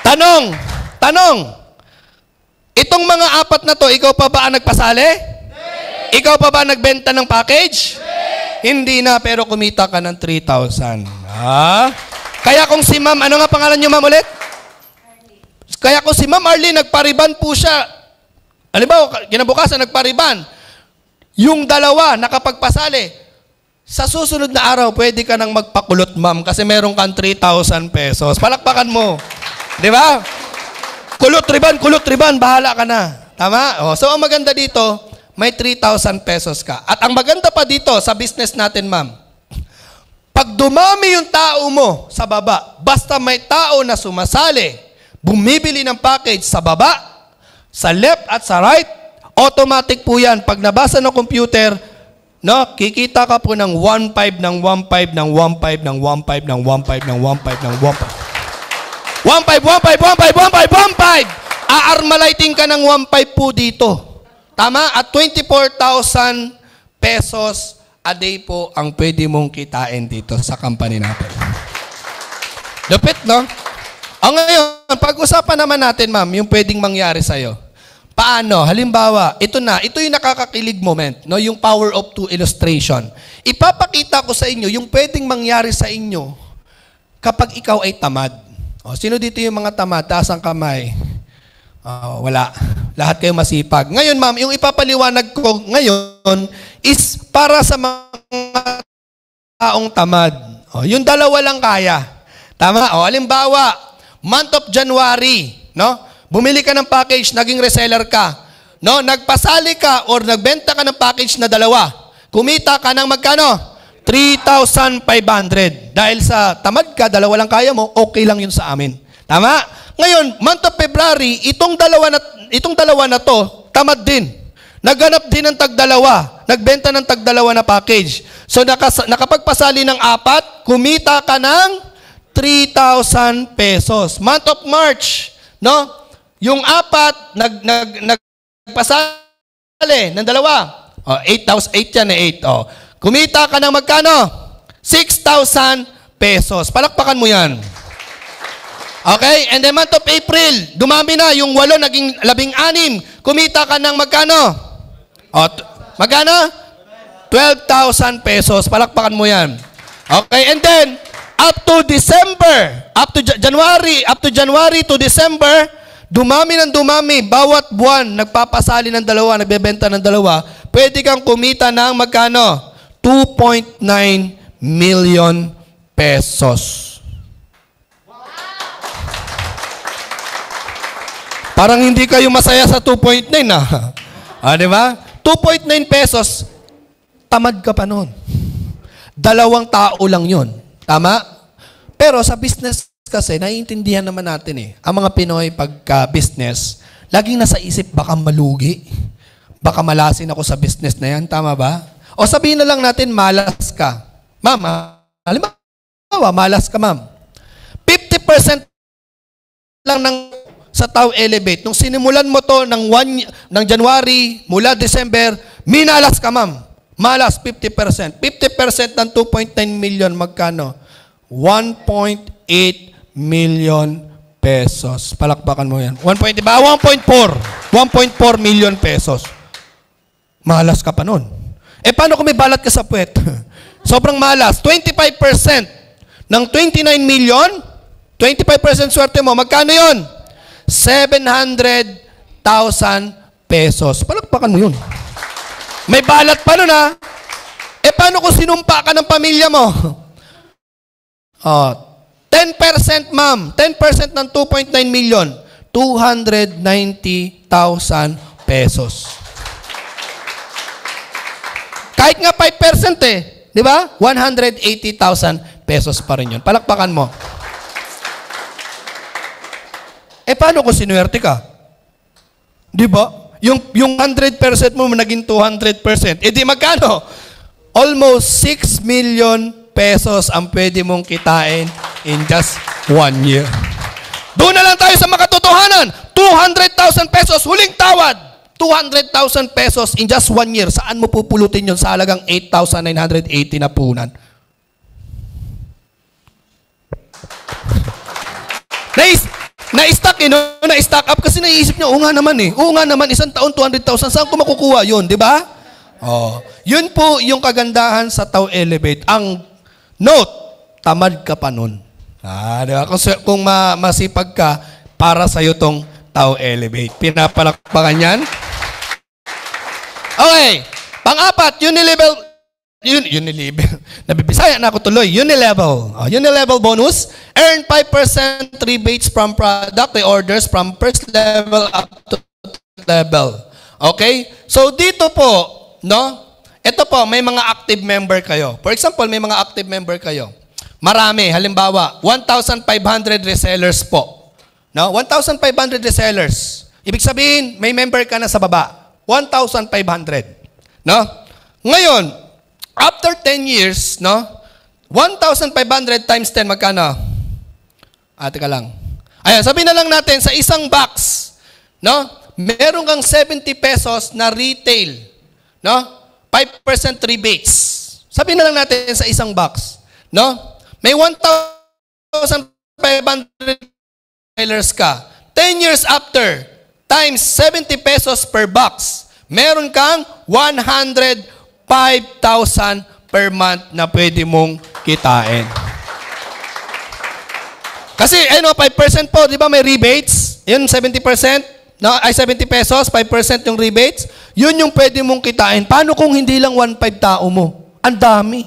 Tanong, tanong. Itong mga apat na to, ikaw pa ba ang nagpasali? Hindi. Ikaw pa ba ang nagbenta ng package? Hindi. Hindi na, pero kumita ka ng 3,000. Ha? Ah? Kaya kung si ma'am, ano nga pangalan niyo ma'am ulit? Arlie. Kaya kung si ma'am Arlene, nagpariban po siya. Halimbawa, kinabukasan, nagpariban. Yung dalawa, nakapagpasali. Sa susunod na araw, pwede ka nang magpakulot, ma'am, kasi meron kang 3,000 pesos. Palakpakan mo. Di ba? Kulot riban, kulot riban, bahala ka na. Tama? Oh, so ang maganda dito, may 3,000 pesos ka. At ang maganda pa dito sa business natin, ma'am, pag dumami yung tao mo sa baba, basta may tao na sumasali, bumibili ng package sa baba, sa left at sa right, automatic po yan. Pag nabasa ng computer, no, kikita ka po ng 1.5, ng 1.5, ng 1.5, ng 1.5, ng 1.5, ng 1.5, ng 1.5. 1-5, 1-5, 1-5, 1-5, 1-5. Aarmalighting ka ng 1-5 po dito. Tama? At 24,000 pesos a day po ang pwede mong kitain dito sa company natin. Lupit, no? O ah, ngayon, pag-usapan naman natin, ma'am, yung pwedeng mangyari sa'yo. Paano? Halimbawa, ito na, ito yung nakakakilig moment, no? yung power of two illustration. Ipapakita ko sa inyo yung pwedeng mangyari sa inyo kapag ikaw ay tamad. O, oh, sino dito yung mga tamad? Taas ang kamay. Uh, wala. <laughs> Lahat kayo masipag. Ngayon, ma'am, yung ipapaliwanag ko ngayon is para sa mga taong tamad. O, oh, yung dalawa lang kaya. Tama? O, alimbawa, month of January, no? Bumili ka ng package, naging reseller ka. No, nagpasali ka or nagbenta ka ng package na dalawa. Kumita ka ng magkano? 3,500. Dahil sa tamad ka, dalawa lang kaya mo, okay lang yun sa amin. Tama? Ngayon, month of February, itong dalawa na, itong dalawa na to, tamad din. Naganap din ng tagdalawa. Nagbenta ng tagdalawa na package. So nakas- nakapagpasali ng apat, kumita ka ng 3,000 pesos. Month of March, no? Yung apat, nag, nag, nagpasali ng dalawa. Oh, 8,000, 8 yan eh, 8. Oh. Kumita ka ng magkano? 6,000 pesos. Palakpakan mo yan. Okay? And the month of April, dumami na yung walo, naging labing anim. Kumita ka ng magkano? O, magkano? 12,000 pesos. Palakpakan mo yan. Okay? And then, up to December, up to January, up to January to December, dumami ng dumami. Bawat buwan, nagpapasali ng dalawa, nagbebenta ng dalawa, pwede kang kumita ng magkano? 2.9 million pesos. Parang hindi kayo masaya sa 2.9 ah. ah di ba? 2.9 pesos, tamad ka pa noon. Dalawang tao lang yon. Tama? Pero sa business kasi, naiintindihan naman natin eh. Ang mga Pinoy pagka-business, laging nasa isip, baka malugi. Baka malasin ako sa business na yan. Tama ba? O sabihin na lang natin, malas ka. Ma'am, ah, halimbawa, malas ka, ma'am. 50% lang ng sa tao elevate. Nung sinimulan mo to ng, one, ng January, mula December, minalas ka, ma'am. Malas, 50%. 50% ng 2.9 million, magkano? 1.8 million pesos. Palakpakan mo yan. 1.8, ba? 1.4. 1.4 million pesos. Malas ka pa nun. Eh paano kung may balat ka sa puwet? <laughs> Sobrang malas. 25% ng 29 million, 25% swerte mo, magkano yon? 700,000 pesos. Palagpakan mo yun. May balat pa nun ha. Eh paano kung sinumpa ka ng pamilya mo? <laughs> Oh, 10% ma'am, 10% ng 2.9 million, 290,000 pesos. Kahit nga 5% eh. Di ba? 180,000 pesos pa rin yun. Palakpakan mo. Eh paano kung sinuwerte ka? Di ba? Yung, yung 100% mo naging 200%. Eh di magkano? Almost 6 million pesos ang pwede mong kitain in just one year. Doon na lang tayo sa makatotohanan. 200,000 pesos, huling tawad. 200,000 pesos in just one year, saan mo pupulutin yon sa halagang 8,980 na punan? <laughs> Nais, na stock eh, no? na stock up kasi naiisip niya, oo nga naman eh. Oo nga naman, isang taon 200,000, saan ko makukuha yon, di ba? Oh, yun po yung kagandahan sa Tau Elevate. Ang note, tamad ka pa nun. Ah, di ba? Kung, kung ma- masipag ka, para sa'yo tong Tau Elevate. Pinapalakpakan yan. Okay. Pang-apat, Unilevel. Un, Unilevel. <laughs> Nabibisaya na ako tuloy. Unilevel. Oh, Unilevel bonus. Earn 5% rebates from product reorders from first level up to level. Okay? So dito po, no? Ito po, may mga active member kayo. For example, may mga active member kayo. Marami. Halimbawa, 1,500 resellers po. No? 1,500 resellers. Ibig sabihin, may member ka na sa baba. 1,500. No? Ngayon, after 10 years, no? 1,500 times 10, magkano? Ah, teka lang. Ayan, sabihin na lang natin, sa isang box, no? Meron kang 70 pesos na retail, no? 5% rebates. Sabihin na lang natin sa isang box, no? May 1,500 dollars ka. 10 years after, times 70 pesos per box, meron kang 105,000 per month na pwede mong kitain. Kasi ano, 5% po, di ba may rebates? Yun, 70%. No, ay 70 pesos, 5% yung rebates. Yun yung pwede mong kitain. Paano kung hindi lang 1.5 tao mo? Ang dami.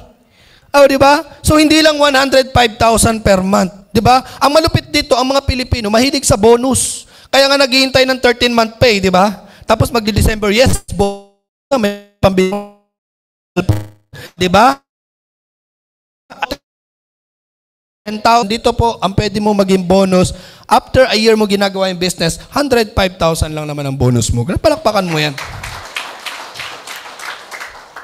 Oh, di ba? So hindi lang 105,000 per month, di ba? Ang malupit dito, ang mga Pilipino mahilig sa bonus. Kaya nga naghihintay ng 13-month pay, di ba? Tapos magdi-December, yes, bo, may pambili. Di ba? taon, dito po ang pwede mo maging bonus. After a year mo ginagawa yung business, 105,000 lang naman ang bonus mo. Palakpakan mo yan.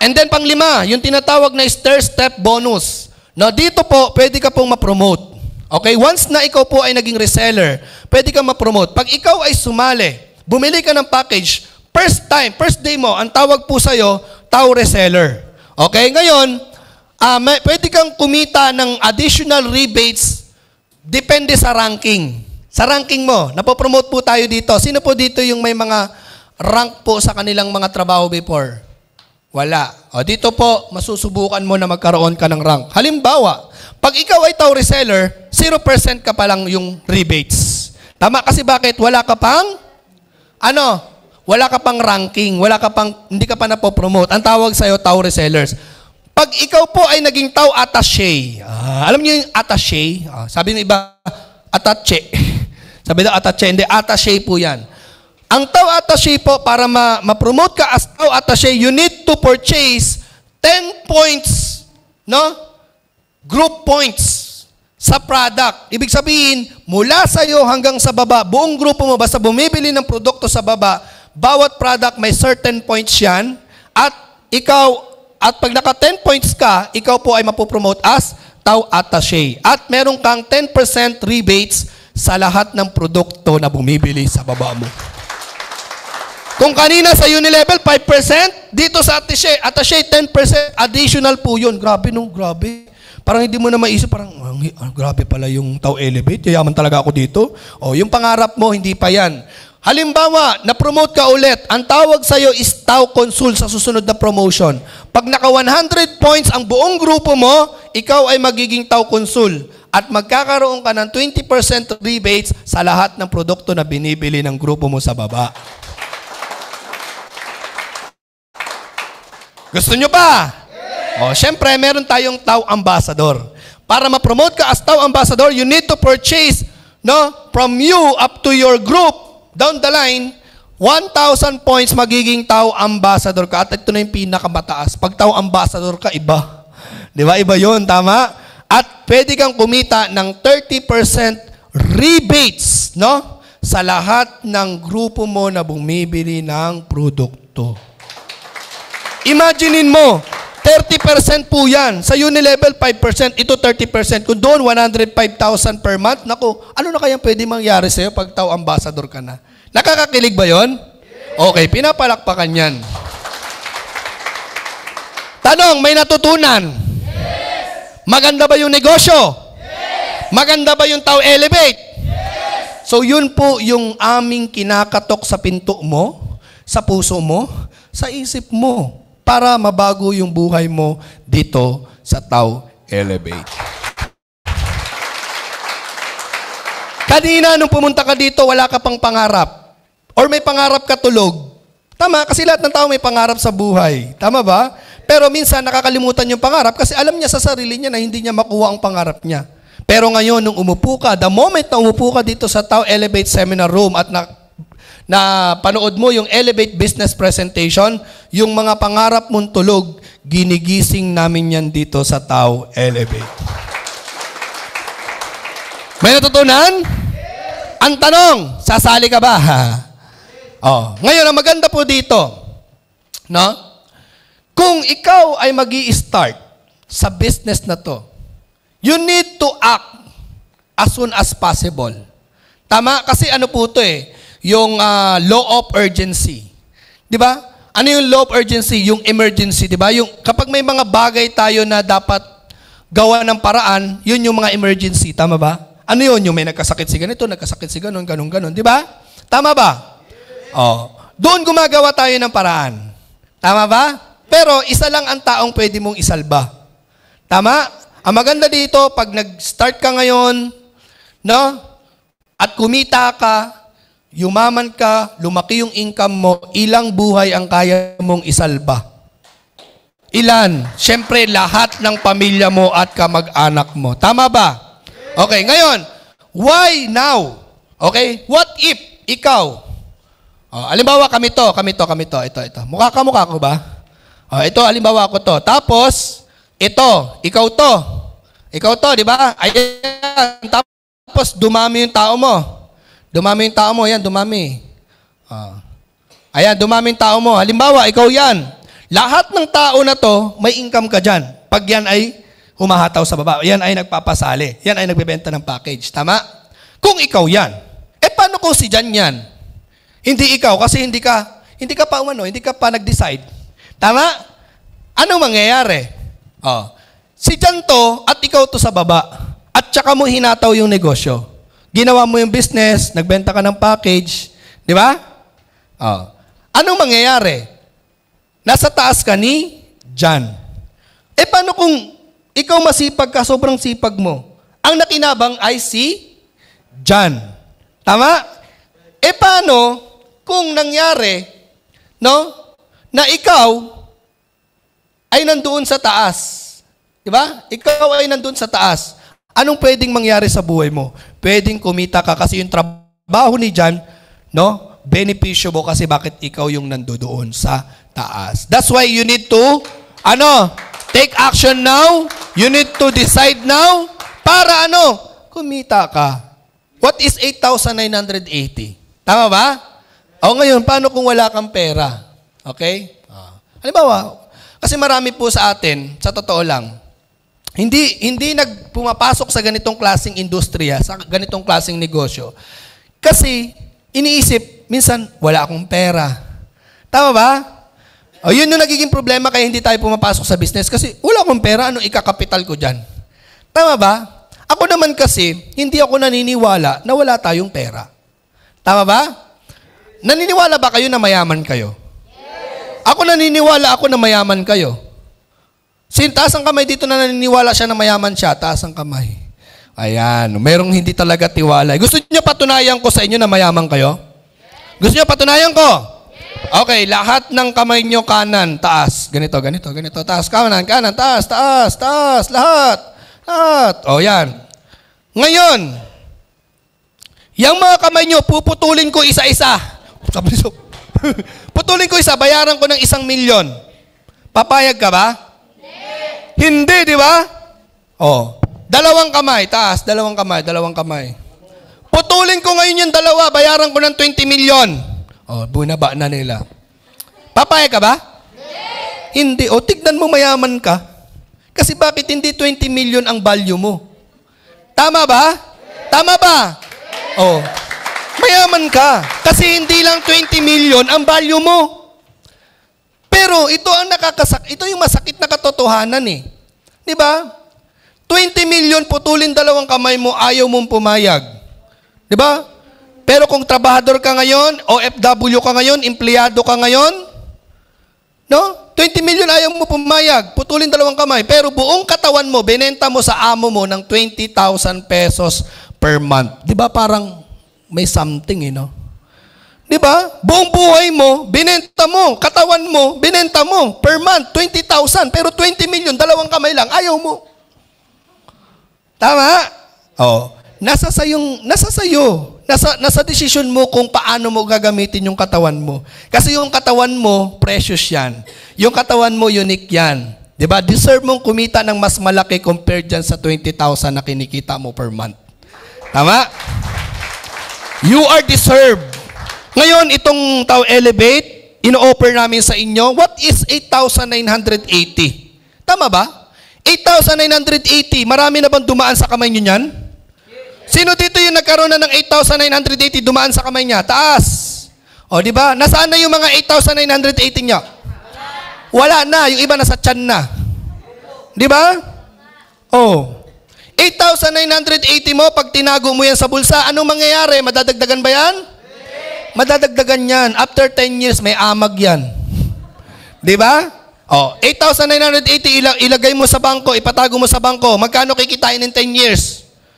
And then panglima, yung tinatawag na stair step bonus. Na dito po, pwede ka pong ma-promote. Okay, once na ikaw po ay naging reseller, pwede kang ma-promote. Pag ikaw ay sumali, bumili ka ng package, first time, first day mo, ang tawag po sa'yo, tao reseller. Okay, ngayon, uh, may, pwede kang kumita ng additional rebates depende sa ranking. Sa ranking mo, napopromote po tayo dito. Sino po dito yung may mga rank po sa kanilang mga trabaho before? Wala. O dito po, masusubukan mo na magkaroon ka ng rank. Halimbawa, pag ikaw ay tau reseller, 0% ka pa lang yung rebates. Tama kasi bakit? Wala ka pang, ano, wala ka pang ranking, wala ka pang, hindi ka pa napopromote. Ang tawag sa'yo, tau resellers. Pag ikaw po ay naging tau attaché, uh, alam niyo yung attaché? Uh, sabi ng iba, attaché. <laughs> sabi daw attaché, hindi, attaché po yan. Ang tao attaché po, para ma- ma-promote ka as tao attaché, you need to purchase 10 points, no? group points sa product. Ibig sabihin, mula sa iyo hanggang sa baba, buong grupo mo, basta bumibili ng produkto sa baba, bawat product may certain points yan, at ikaw, at pag naka 10 points ka, ikaw po ay mapopromote as tau attache. At meron kang 10% rebates sa lahat ng produkto na bumibili sa baba mo. Kung kanina sa Unilevel, 5%, dito sa attache, attache 10%, additional po yun. Grabe no, grabe. Parang hindi mo na maiisip, parang, oh, grabe pala yung Tau Elevate, yayaman talaga ako dito. O, oh, yung pangarap mo, hindi pa yan. Halimbawa, na-promote ka ulit, ang tawag sa'yo is Tau Consul sa susunod na promotion. Pag naka 100 points ang buong grupo mo, ikaw ay magiging Tau Consul at magkakaroon ka ng 20% rebates sa lahat ng produkto na binibili ng grupo mo sa baba. Gusto nyo pa? Oh, syempre, meron tayong Tao Ambassador. Para ma-promote ka as Tao Ambassador, you need to purchase no, from you up to your group down the line, 1,000 points magiging Tao Ambassador ka. At ito na yung pinakamataas. Pag Tao Ambassador ka, iba. Di ba? Iba yon tama? At pwede kang kumita ng 30% rebates, no? Sa lahat ng grupo mo na bumibili ng produkto. Imaginin mo, 30% po yan. Sa Unilevel, 5%. Ito 30%. Kung doon, 105,000 per month. Naku, ano na kayang pwede mangyari sa'yo pag tao ambassador ka na? Nakakakilig ba yon? Okay, pinapalakpakan yan. Tanong, may natutunan? Yes. Maganda ba yung negosyo? Yes. Maganda ba yung tao elevate? Yes. So yun po yung aming kinakatok sa pinto mo, sa puso mo, sa isip mo para mabago yung buhay mo dito sa Tao Elevate. Kanina, nung pumunta ka dito, wala ka pang pangarap. Or may pangarap ka tulog. Tama, kasi lahat ng tao may pangarap sa buhay. Tama ba? Pero minsan nakakalimutan yung pangarap kasi alam niya sa sarili niya na hindi niya makuha ang pangarap niya. Pero ngayon, nung umupo ka, the moment na umupo ka dito sa Tao Elevate Seminar Room at na na panood mo yung Elevate Business Presentation, yung mga pangarap mong tulog, ginigising namin yan dito sa Tao Elevate. May natutunan? Yes. Ang tanong, sasali ka ba? Ha? <laughs> Oh. Ngayon, ang maganda po dito, no? kung ikaw ay mag start sa business na to, you need to act as soon as possible. Tama? Kasi ano po to eh, yung uh, law of urgency. 'Di ba? Ano yung law of urgency? Yung emergency, 'di ba? Yung kapag may mga bagay tayo na dapat gawa ng paraan, yun yung mga emergency, tama ba? Ano yun? Yung may nagkasakit si ganito, nagkasakit si ganon, ganun ganun, Di ba? Tama ba? Oh. Doon gumagawa tayo ng paraan. Tama ba? Pero isa lang ang taong pwede mong isalba. Tama? Ang maganda dito, pag nag-start ka ngayon, no? At kumita ka, yumaman ka, lumaki yung income mo, ilang buhay ang kaya mong isalba? Ilan? Siyempre, lahat ng pamilya mo at kamag-anak mo. Tama ba? Okay, ngayon, why now? Okay, what if ikaw? Oh, alimbawa, kami to, kami to, kami to, ito, ito. Mukha ka, mukha ko ba? Oh, ito, alimbawa ako to. Tapos, ito, ikaw to. Ikaw to, di ba? Ayan, tapos dumami yung tao mo. Dumami yung tao mo. Ayan, dumami. Ah. Ayan, dumami yung tao mo. Halimbawa, ikaw yan. Lahat ng tao na to, may income ka dyan. Pag yan ay humahataw sa baba. Yan ay nagpapasali. Yan ay nagbebenta ng package. Tama? Kung ikaw yan. Eh, paano kung si Jan yan? Hindi ikaw kasi hindi ka, hindi ka pa umano, hindi ka pa nag-decide. Tama? Ano mangyayari? Oh. Si Jan to at ikaw to sa baba. At saka mo hinataw yung negosyo. Ginawa mo yung business, nagbenta ka ng package, di ba? Oh. Anong mangyayari? Nasa taas ka ni John. Eh paano kung ikaw masipag ka, sobrang sipag mo? Ang nakinabang ay si John. Tama? Eh paano kung nangyari, no, na ikaw ay nandoon sa taas? Di ba? Ikaw ay nandoon sa taas. Anong pwedeng mangyari sa buhay mo? pwedeng kumita ka kasi yung trabaho ni John, no? Beneficio mo kasi bakit ikaw yung nandoon sa taas. That's why you need to, ano, take action now. You need to decide now para ano, kumita ka. What is 8,980? Tama ba? O ngayon, paano kung wala kang pera? Okay? Ah. Halimbawa, kasi marami po sa atin, sa totoo lang, hindi hindi nagpumapasok sa ganitong klasing industriya, sa ganitong klasing negosyo. Kasi iniisip minsan wala akong pera. Tama ba? O yun yung nagiging problema kaya hindi tayo pumapasok sa business kasi wala akong pera, ano ikakapital ko diyan? Tama ba? Ako naman kasi, hindi ako naniniwala na wala tayong pera. Tama ba? Naniniwala ba kayo na mayaman kayo? Ako naniniwala ako na mayaman kayo. Sin, taas ang kamay dito na naniniwala siya na mayaman siya. Taas ang kamay. Ayan. Merong hindi talaga tiwala. Gusto niyo patunayan ko sa inyo na mayaman kayo? Gusto niyo patunayan ko? Okay, lahat ng kamay niyo kanan, taas. Ganito, ganito, ganito. Taas, kanan, kanan, taas, taas, taas. Lahat. Lahat. O, yan. Ngayon, yung mga kamay nyo, puputulin ko isa-isa. <laughs> Putulin ko isa, bayaran ko ng isang milyon. Papayag ka ba? Hindi, di ba? Oh. Dalawang kamay, taas, dalawang kamay, dalawang kamay. Putulin ko ngayon yung dalawa, bayaran ko ng 20 million. Oh, bunaba na nila. Papaya ka ba? Yes. Hindi. O, oh, tignan mo mayaman ka. Kasi bakit hindi 20 million ang value mo? Tama ba? Yes. Tama ba? Yes. Oh. Mayaman ka. Kasi hindi lang 20 million ang value mo. Pero ito ang nakakasak, ito yung masakit na katotohanan eh. 'Di ba? 20 million putulin dalawang kamay mo, ayaw mong pumayag. 'Di ba? Pero kung trabahador ka ngayon, OFW ka ngayon, empleyado ka ngayon, no? 20 million ayaw mo pumayag, putulin dalawang kamay. Pero buong katawan mo, binenta mo sa amo mo ng 20,000 pesos per month. Di ba parang may something, you eh, know? Di ba? Buong buhay mo, binenta mo. Katawan mo, binenta mo. Per month, 20,000. Pero 20 million, dalawang kamay lang. Ayaw mo. Tama? Oh. Nasa sa nasa sa'yo, Nasa nasa decision mo kung paano mo gagamitin yung katawan mo. Kasi yung katawan mo, precious 'yan. Yung katawan mo unique 'yan. 'Di ba? Deserve mong kumita ng mas malaki compared diyan sa 20,000 na kinikita mo per month. Tama? You are deserved ngayon, itong tao elevate, ino-offer namin sa inyo, what is 8,980? Tama ba? 8,980, marami na bang dumaan sa kamay nyo niyan? Sino dito yung nagkaroon na ng 8,980 dumaan sa kamay niya? Taas! O, di ba? Nasaan na yung mga 8,980 niya? Wala na. Yung iba nasa tiyan na. Di ba? Oh. 8,980 mo, pag tinago mo yan sa bulsa, anong mangyayari? Madadagdagan ba yan? madadagdagan yan. After 10 years, may amag yan. Di ba? Oh, 8,980 ilag- ilagay mo sa bangko, ipatago mo sa bangko. Magkano kikitain in 10 years?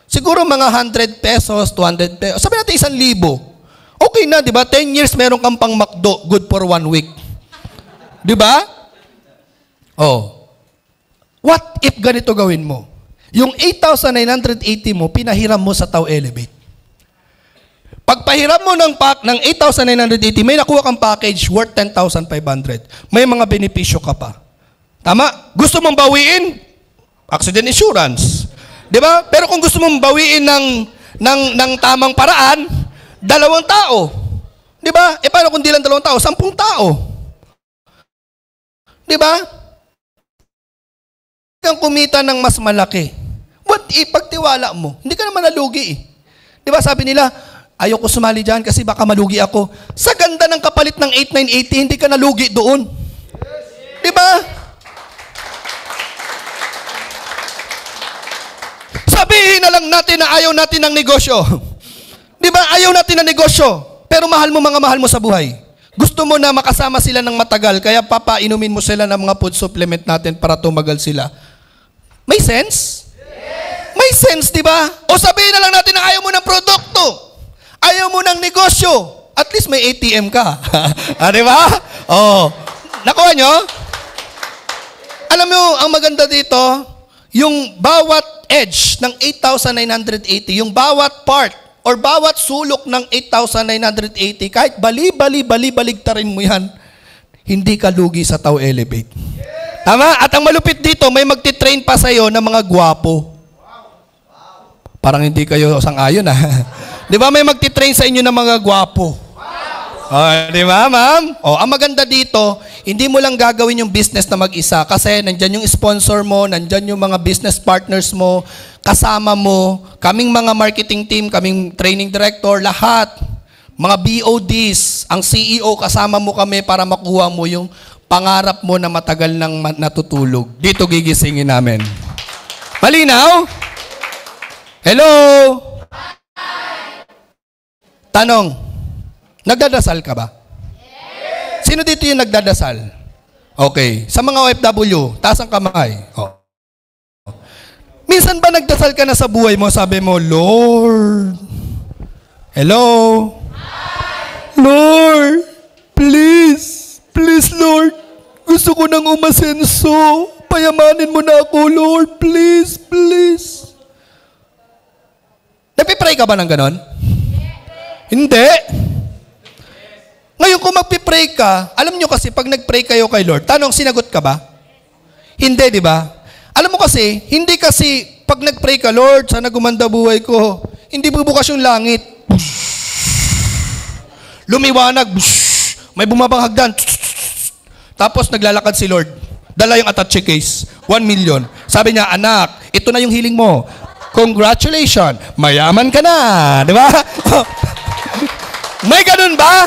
Siguro mga 100 pesos, 200 pesos. Sabi natin 1,000. Okay na, di ba? 10 years meron kang pang McDo, good for one week. Di ba? Oh. What if ganito gawin mo? Yung 8,980 mo, pinahiram mo sa Tau Elevate. Pagpahiram mo ng, pack, ng 8,980, may nakuha kang package worth 10,500. May mga benepisyo ka pa. Tama? Gusto mong bawiin? Accident insurance. Di ba? Pero kung gusto mong bawiin ng, ng, ng tamang paraan, dalawang tao. Di ba? E paano kung di lang dalawang tao? Sampung tao. Di ba? Kang kumita ng mas malaki. What if pagtiwala mo? Hindi ka naman nalugi eh. Di ba sabi nila, Ayoko sumali dyan kasi baka malugi ako. Sa ganda ng kapalit ng 8980, hindi ka nalugi doon. Di ba? Sabihin na lang natin na ayaw natin ng negosyo. Di ba? Ayaw natin ng negosyo. Pero mahal mo mga mahal mo sa buhay. Gusto mo na makasama sila ng matagal, kaya papainumin mo sila ng mga food supplement natin para tumagal sila. May sense? May sense, di ba? O sabihin na lang natin na ayaw mo ng Magkano mo ng negosyo? At least may ATM ka. <laughs> ah, di ba? Oh. Nakuha nyo? Alam mo, ang maganda dito, yung bawat edge ng 8,980, yung bawat part or bawat sulok ng 8,980, kahit bali-bali-bali-baligtarin mo yan, hindi ka lugi sa Tau Elevate. Tama? At ang malupit dito, may magtitrain pa sa'yo ng mga gwapo. Wow. Wow. Parang hindi kayo sang-ayon ah. <laughs> Di ba may magti-train sa inyo ng mga gwapo? Oh, di ba, ma'am? Oh, ang maganda dito, hindi mo lang gagawin yung business na mag-isa kasi nandiyan yung sponsor mo, nandiyan yung mga business partners mo, kasama mo, kaming mga marketing team, kaming training director, lahat. Mga BODs, ang CEO, kasama mo kami para makuha mo yung pangarap mo na matagal nang natutulog. Dito gigisingin namin. Malinaw? Hello? Tanong, nagdadasal ka ba? Yes. Sino dito yung nagdadasal? Okay. Sa mga OFW, taas ang kamay. Oh. Minsan ba nagdasal ka na sa buhay mo, sabi mo, Lord, hello? Hi. Lord, please, please Lord, gusto ko nang umasenso. Payamanin mo na ako, Lord, please, please. Napipray ka ba ng ganon? Hindi. Ngayon, kung magpipray ka, alam nyo kasi, pag nagpray kayo kay Lord, tanong, sinagot ka ba? Hindi, di ba? Alam mo kasi, hindi kasi, pag nagpray ka, Lord, sana gumanda buhay ko, hindi bubukas yung langit. Lumiwanag. May bumabang hagdan. Tapos naglalakad si Lord. Dala yung attache case. 1 million. Sabi niya, anak, ito na yung healing mo. Congratulations. Mayaman ka na. Di ba? <laughs> May ganun ba?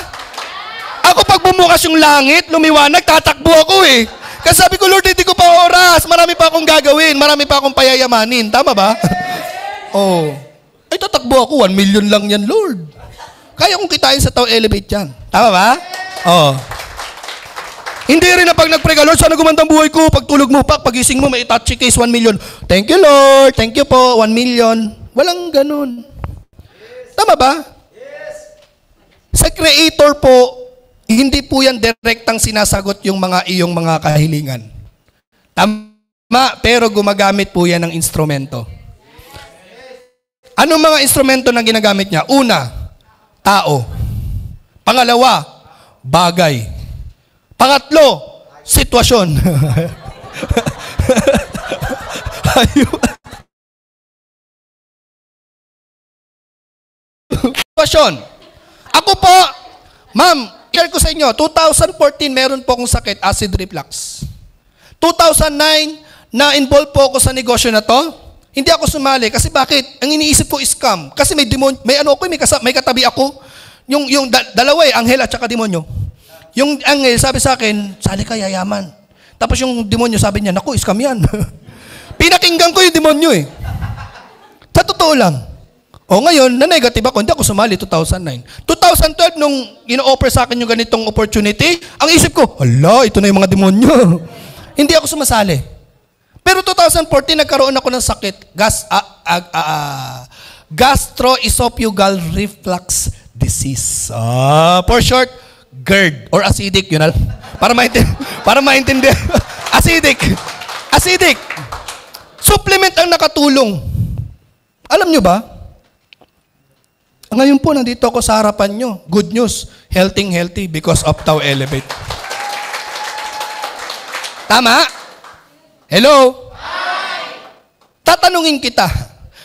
Ako pag bumukas yung langit, lumiwanag, tatakbo ako eh. Kasi sabi ko, Lord, hindi ko pa oras. Marami pa akong gagawin. Marami pa akong payayamanin. Tama ba? Oo. <laughs> oh. Ay, tatakbo ako. One million lang yan, Lord. Kaya kong kitain sa tao elevate yan. Tama ba? Oo. Oh. Hindi rin na pag nag-pray ka, Lord, sana gumanda buhay ko. Pag tulog mo pa, pagising mo, may touchy case, 1 million. Thank you, Lord. Thank you po, 1 million. Walang ganun. Tama ba? Sa creator po, hindi po yan direktang sinasagot yung mga iyong mga kahilingan. Tama, pero gumagamit po yan ng instrumento. Ano mga instrumento na ginagamit niya? Una, tao. Pangalawa, bagay. Pangatlo, sitwasyon. <laughs> sitwasyon. Ako po, ma'am, share ko sa inyo, 2014 meron po akong sakit, acid reflux. 2009, na-involve po ako sa negosyo na to. Hindi ako sumali kasi bakit? Ang iniisip ko is scam. Kasi may demon, may ano ako, eh, may, kasa, may katabi ako. Yung, yung da, dalawa eh, anghel at saka demonyo. Yung anghel sabi sa akin, sali ka yayaman. Tapos yung demonyo sabi niya, naku, scam yan. <laughs> Pinakinggan ko yung demonyo eh. Sa totoo lang. O ngayon, na negative ako, hindi ako sumali 2009. 2012, nung ino-offer sa akin yung ganitong opportunity, ang isip ko, hala, ito na yung mga demonyo. <laughs> hindi ako sumasali. Pero 2014, nagkaroon ako ng sakit. Gas, uh, uh, uh, gastroesophageal reflux disease. Uh, for short, GERD or acidic, yun al. <laughs> <laughs> Para maintindihan. para maintindihan. acidic. Acidic. Supplement ang nakatulong. Alam nyo ba? Ngayon po, nandito ako sa harapan nyo. Good news, healthy healthy because of Tau Elevate. Tama? Hello? Hi! Tatanungin kita.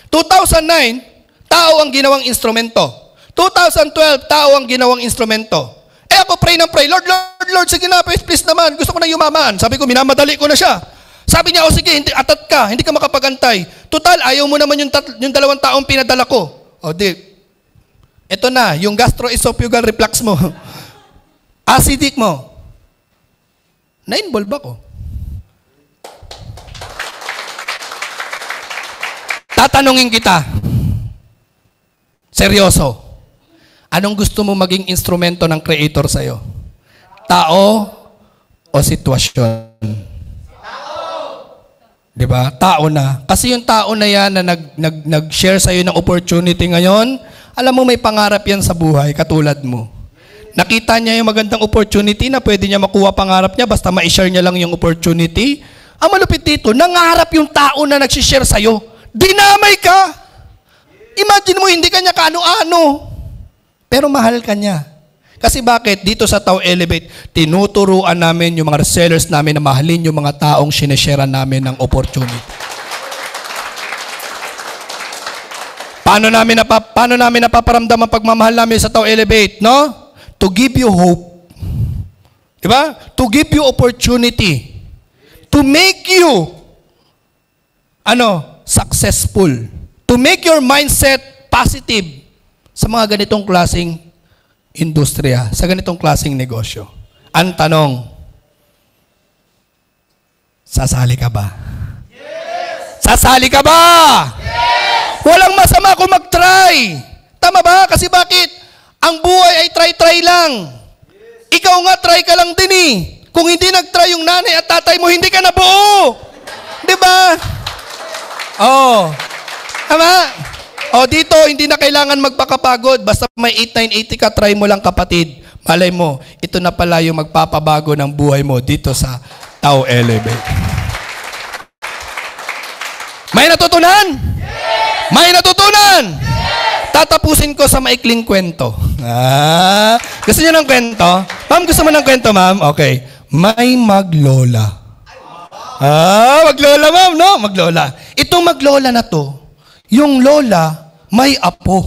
2009, tao ang ginawang instrumento. 2012, tao ang ginawang instrumento. Eh ako pray ng pray, Lord, Lord, Lord, sige na, please, please naman. Gusto ko na yumaman. Sabi ko, minamadali ko na siya. Sabi niya, o sige, hindi, atat ka, hindi ka makapagantay. Total, ayaw mo naman yung, tat, yung dalawang taong pinadala ko. O di, ito na, yung gastroesophageal reflux mo. <laughs> Acidic mo. Na-involve ako. Tatanungin kita. Seryoso. Anong gusto mo maging instrumento ng Creator sa'yo? Tao o sitwasyon? Tao. 'Di ba? Tao na. Kasi yung tao na 'yan na nag nag nag-share sa iyo ng opportunity ngayon, alam mo may pangarap yan sa buhay, katulad mo. Nakita niya yung magandang opportunity na pwede niya makuha pangarap niya basta ma-share niya lang yung opportunity. Ang ah, malupit dito, nangarap yung tao na nagsishare sa'yo. Dinamay ka! Imagine mo, hindi kanya kaano-ano. Pero mahal ka niya. Kasi bakit? Dito sa Tao Elevate, tinuturuan namin yung mga resellers namin na mahalin yung mga taong sineshare namin ng opportunity. Paano namin, napa, paano namin napaparamdam ang pagmamahal namin sa tao elevate, no? To give you hope. Diba? To give you opportunity. To make you, ano, successful. To make your mindset positive sa mga ganitong klasing industriya, sa ganitong klasing negosyo. Ang tanong, sasali ka ba? Yes! Sasali ka ba? Yes! Walang masama kung mag-try. Tama ba? Kasi bakit? Ang buhay ay try-try lang. Ikaw nga, try ka lang din eh. Kung hindi nag-try yung nanay at tatay mo, hindi ka nabuo. Di ba? Oo. Oh. Tama? O oh, dito, hindi na kailangan magpakapagod. Basta may 8980 ka, try mo lang kapatid. Malay mo, ito na pala yung magpapabago ng buhay mo dito sa Tao Elevate. May natutunan may natutunan? Yes! Tatapusin ko sa maikling kwento. Ah, gusto niyo ng kwento? Ma'am, gusto mo ng kwento, ma'am? Okay. May maglola. Ah, maglola, ma'am, no? Maglola. Itong maglola na to, yung lola, may apo.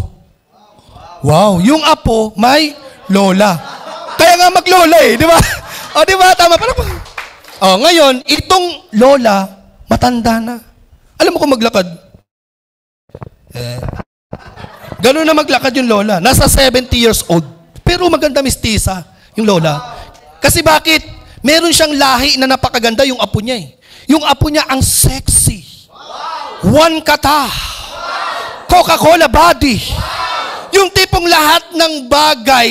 Wow, yung apo, may lola. Kaya nga maglola eh, di ba? O, oh, di ba? Tama pala. O, oh, ngayon, itong lola, matanda na. Alam mo kung maglakad, eh. Ganun na maglakad yung lola. Nasa 70 years old. Pero maganda mistisa yung lola. Kasi bakit? Meron siyang lahi na napakaganda yung apo niya eh. Yung apo niya ang sexy. One kata. Coca-Cola body. Yung tipong lahat ng bagay,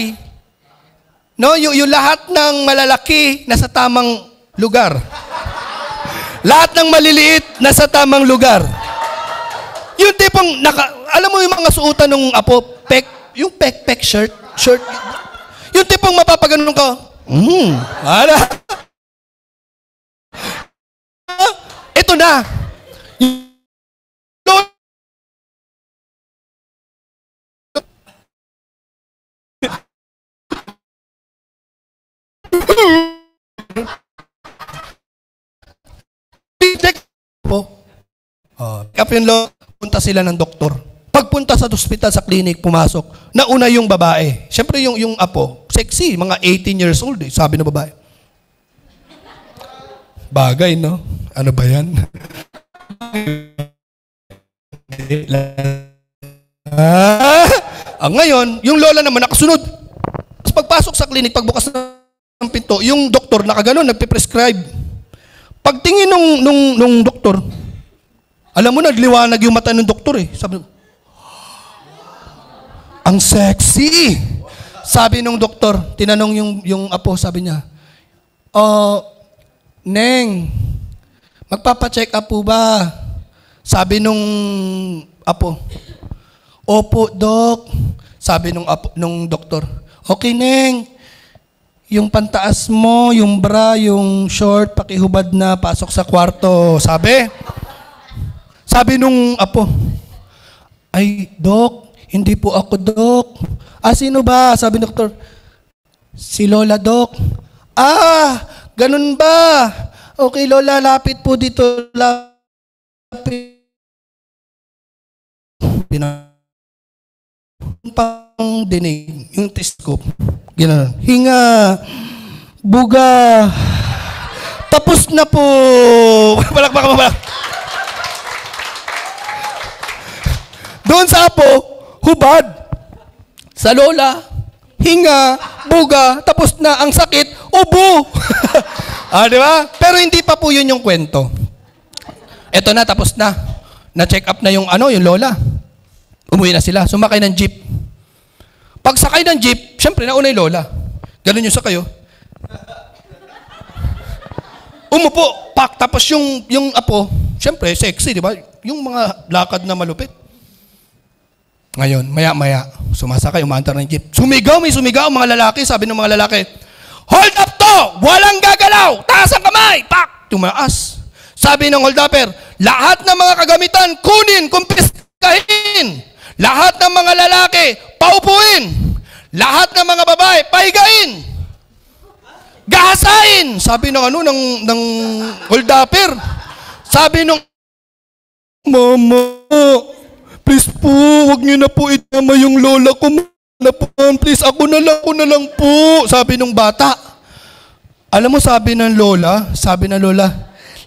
no, yung, yung lahat ng malalaki nasa tamang lugar. Lahat ng maliliit nasa tamang lugar. Yung tipong, naka, alam mo yung mga suotan ng apo, pek, yung pek-pek shirt, shirt. Yung tipong mapapaganon ka, hmm, wala. Ito ah, na. up yung loob, punta sila ng doktor. Pagpunta sa ospital, sa clinic, pumasok, nauna yung babae. Siyempre yung, yung apo, sexy, mga 18 years old, eh, sabi ng babae. Bagay, no? Ano ba yan? ah, ngayon, yung lola naman nakasunod. Tapos pagpasok sa clinic, pagbukas ng pinto, yung doktor nakagano, nagpe-prescribe. Pagtingin nung, nung, nung doktor, alam mo, nagliwanag yung mata ng doktor eh. Sabi, ang sexy! Sabi nung doktor, tinanong yung, yung apo, sabi niya, Oh, Neng, magpapacheck up po ba? Sabi nung apo, Opo, Dok. Sabi nung, apo, nung doktor, Okay, Neng, yung pantaas mo, yung bra, yung short, pakihubad na, pasok sa kwarto. Sabi? Sabi nung apo, ay, Dok, hindi po ako, Dok. Ah, sino ba? Sabi doktor, si Lola, Dok. Ah, ganun ba? Okay, Lola, lapit po dito. Lapit. Pinag- pang dinig, yung test ko. Gano'n. Hinga, buga, tapos na po. Balak, <laughs> balak, balak. Doon sa apo, hubad. Sa lola, hinga, buga, tapos na ang sakit, ubo. <laughs> ah, di ba? Pero hindi pa po yun yung kwento. Eto na, tapos na. Na-check up na yung ano, yung lola. Umuwi na sila, sumakay ng jeep. Pag sakay ng jeep, syempre nauna yung lola. Ganun yung sa kayo. Umupo, pak, tapos yung, yung apo, syempre sexy, di ba? Yung mga lakad na malupit. Ngayon, maya-maya, sumasakay, umaantar ng jeep. Sumigaw, may sumigaw, mga lalaki. Sabi ng mga lalaki, Hold up to! Walang gagalaw! Taas ang kamay! Pak! Tumaas. Sabi ng hold upper, lahat ng mga kagamitan, kunin, kumpiskahin. Lahat ng mga lalaki, paupuin. Lahat ng mga babae, pahigain. Gahasain! Sabi ng ano, ng, ng hold upper. Sabi ng, Mama, Please po, wag niyo na po itama yung lola ko na po. Please, ako na lang, ako na lang po. Sabi nung bata. Alam mo, sabi ng lola, sabi ng lola,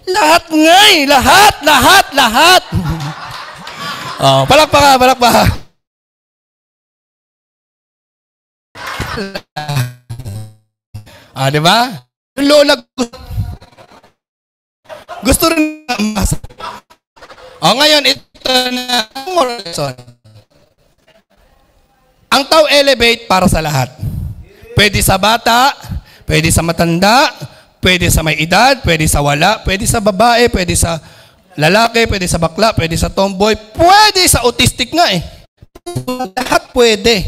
lahat nga eh, lahat, lahat, lahat. <laughs> oh, palakpa ka, palakpa ka. ah, di ba? Yung lola, gusto rin ng masa. Oh, ah, ngayon, it, na moral Ang tao elevate para sa lahat. Pwede sa bata, pwede sa matanda, pwede sa may edad, pwede sa wala, pwede sa babae, pwede sa lalaki, pwede sa bakla, pwede sa tomboy, pwede sa autistic nga eh. Lahat pwede.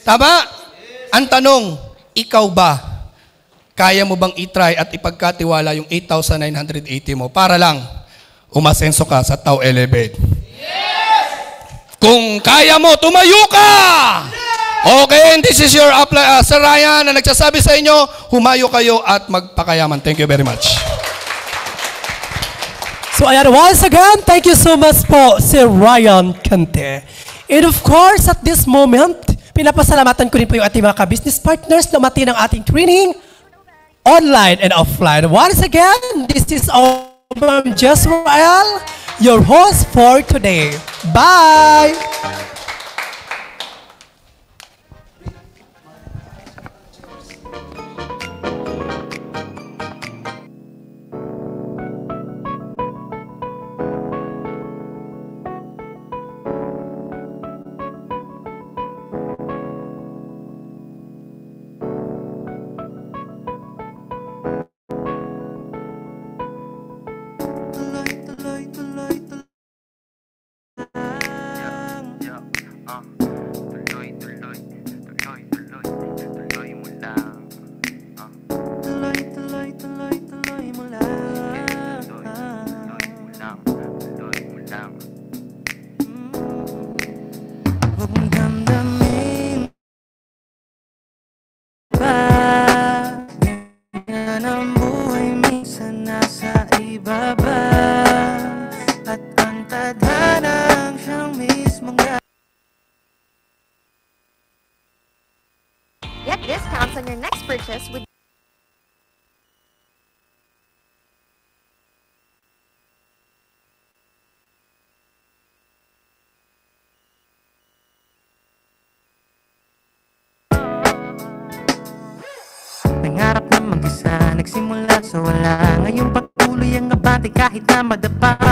Tama? Ang tanong, ikaw ba, kaya mo bang itry at ipagkatiwala yung 8,980 mo para lang umasenso ka sa tao elevate. Yes! Kung kaya mo, tumayo ka! Okay, and this is your apply, uh, Sir Ryan na nagsasabi sa inyo, humayo kayo at magpakayaman. Thank you very much. So ayan, once again, thank you so much po, Sir Ryan Kante. And of course, at this moment, pinapasalamatan ko rin po yung ating mga ka-business partners na mati ng ating training online and offline. Once again, this is all. I'm Jezrael, your host for today. Bye! natin kahit na madapa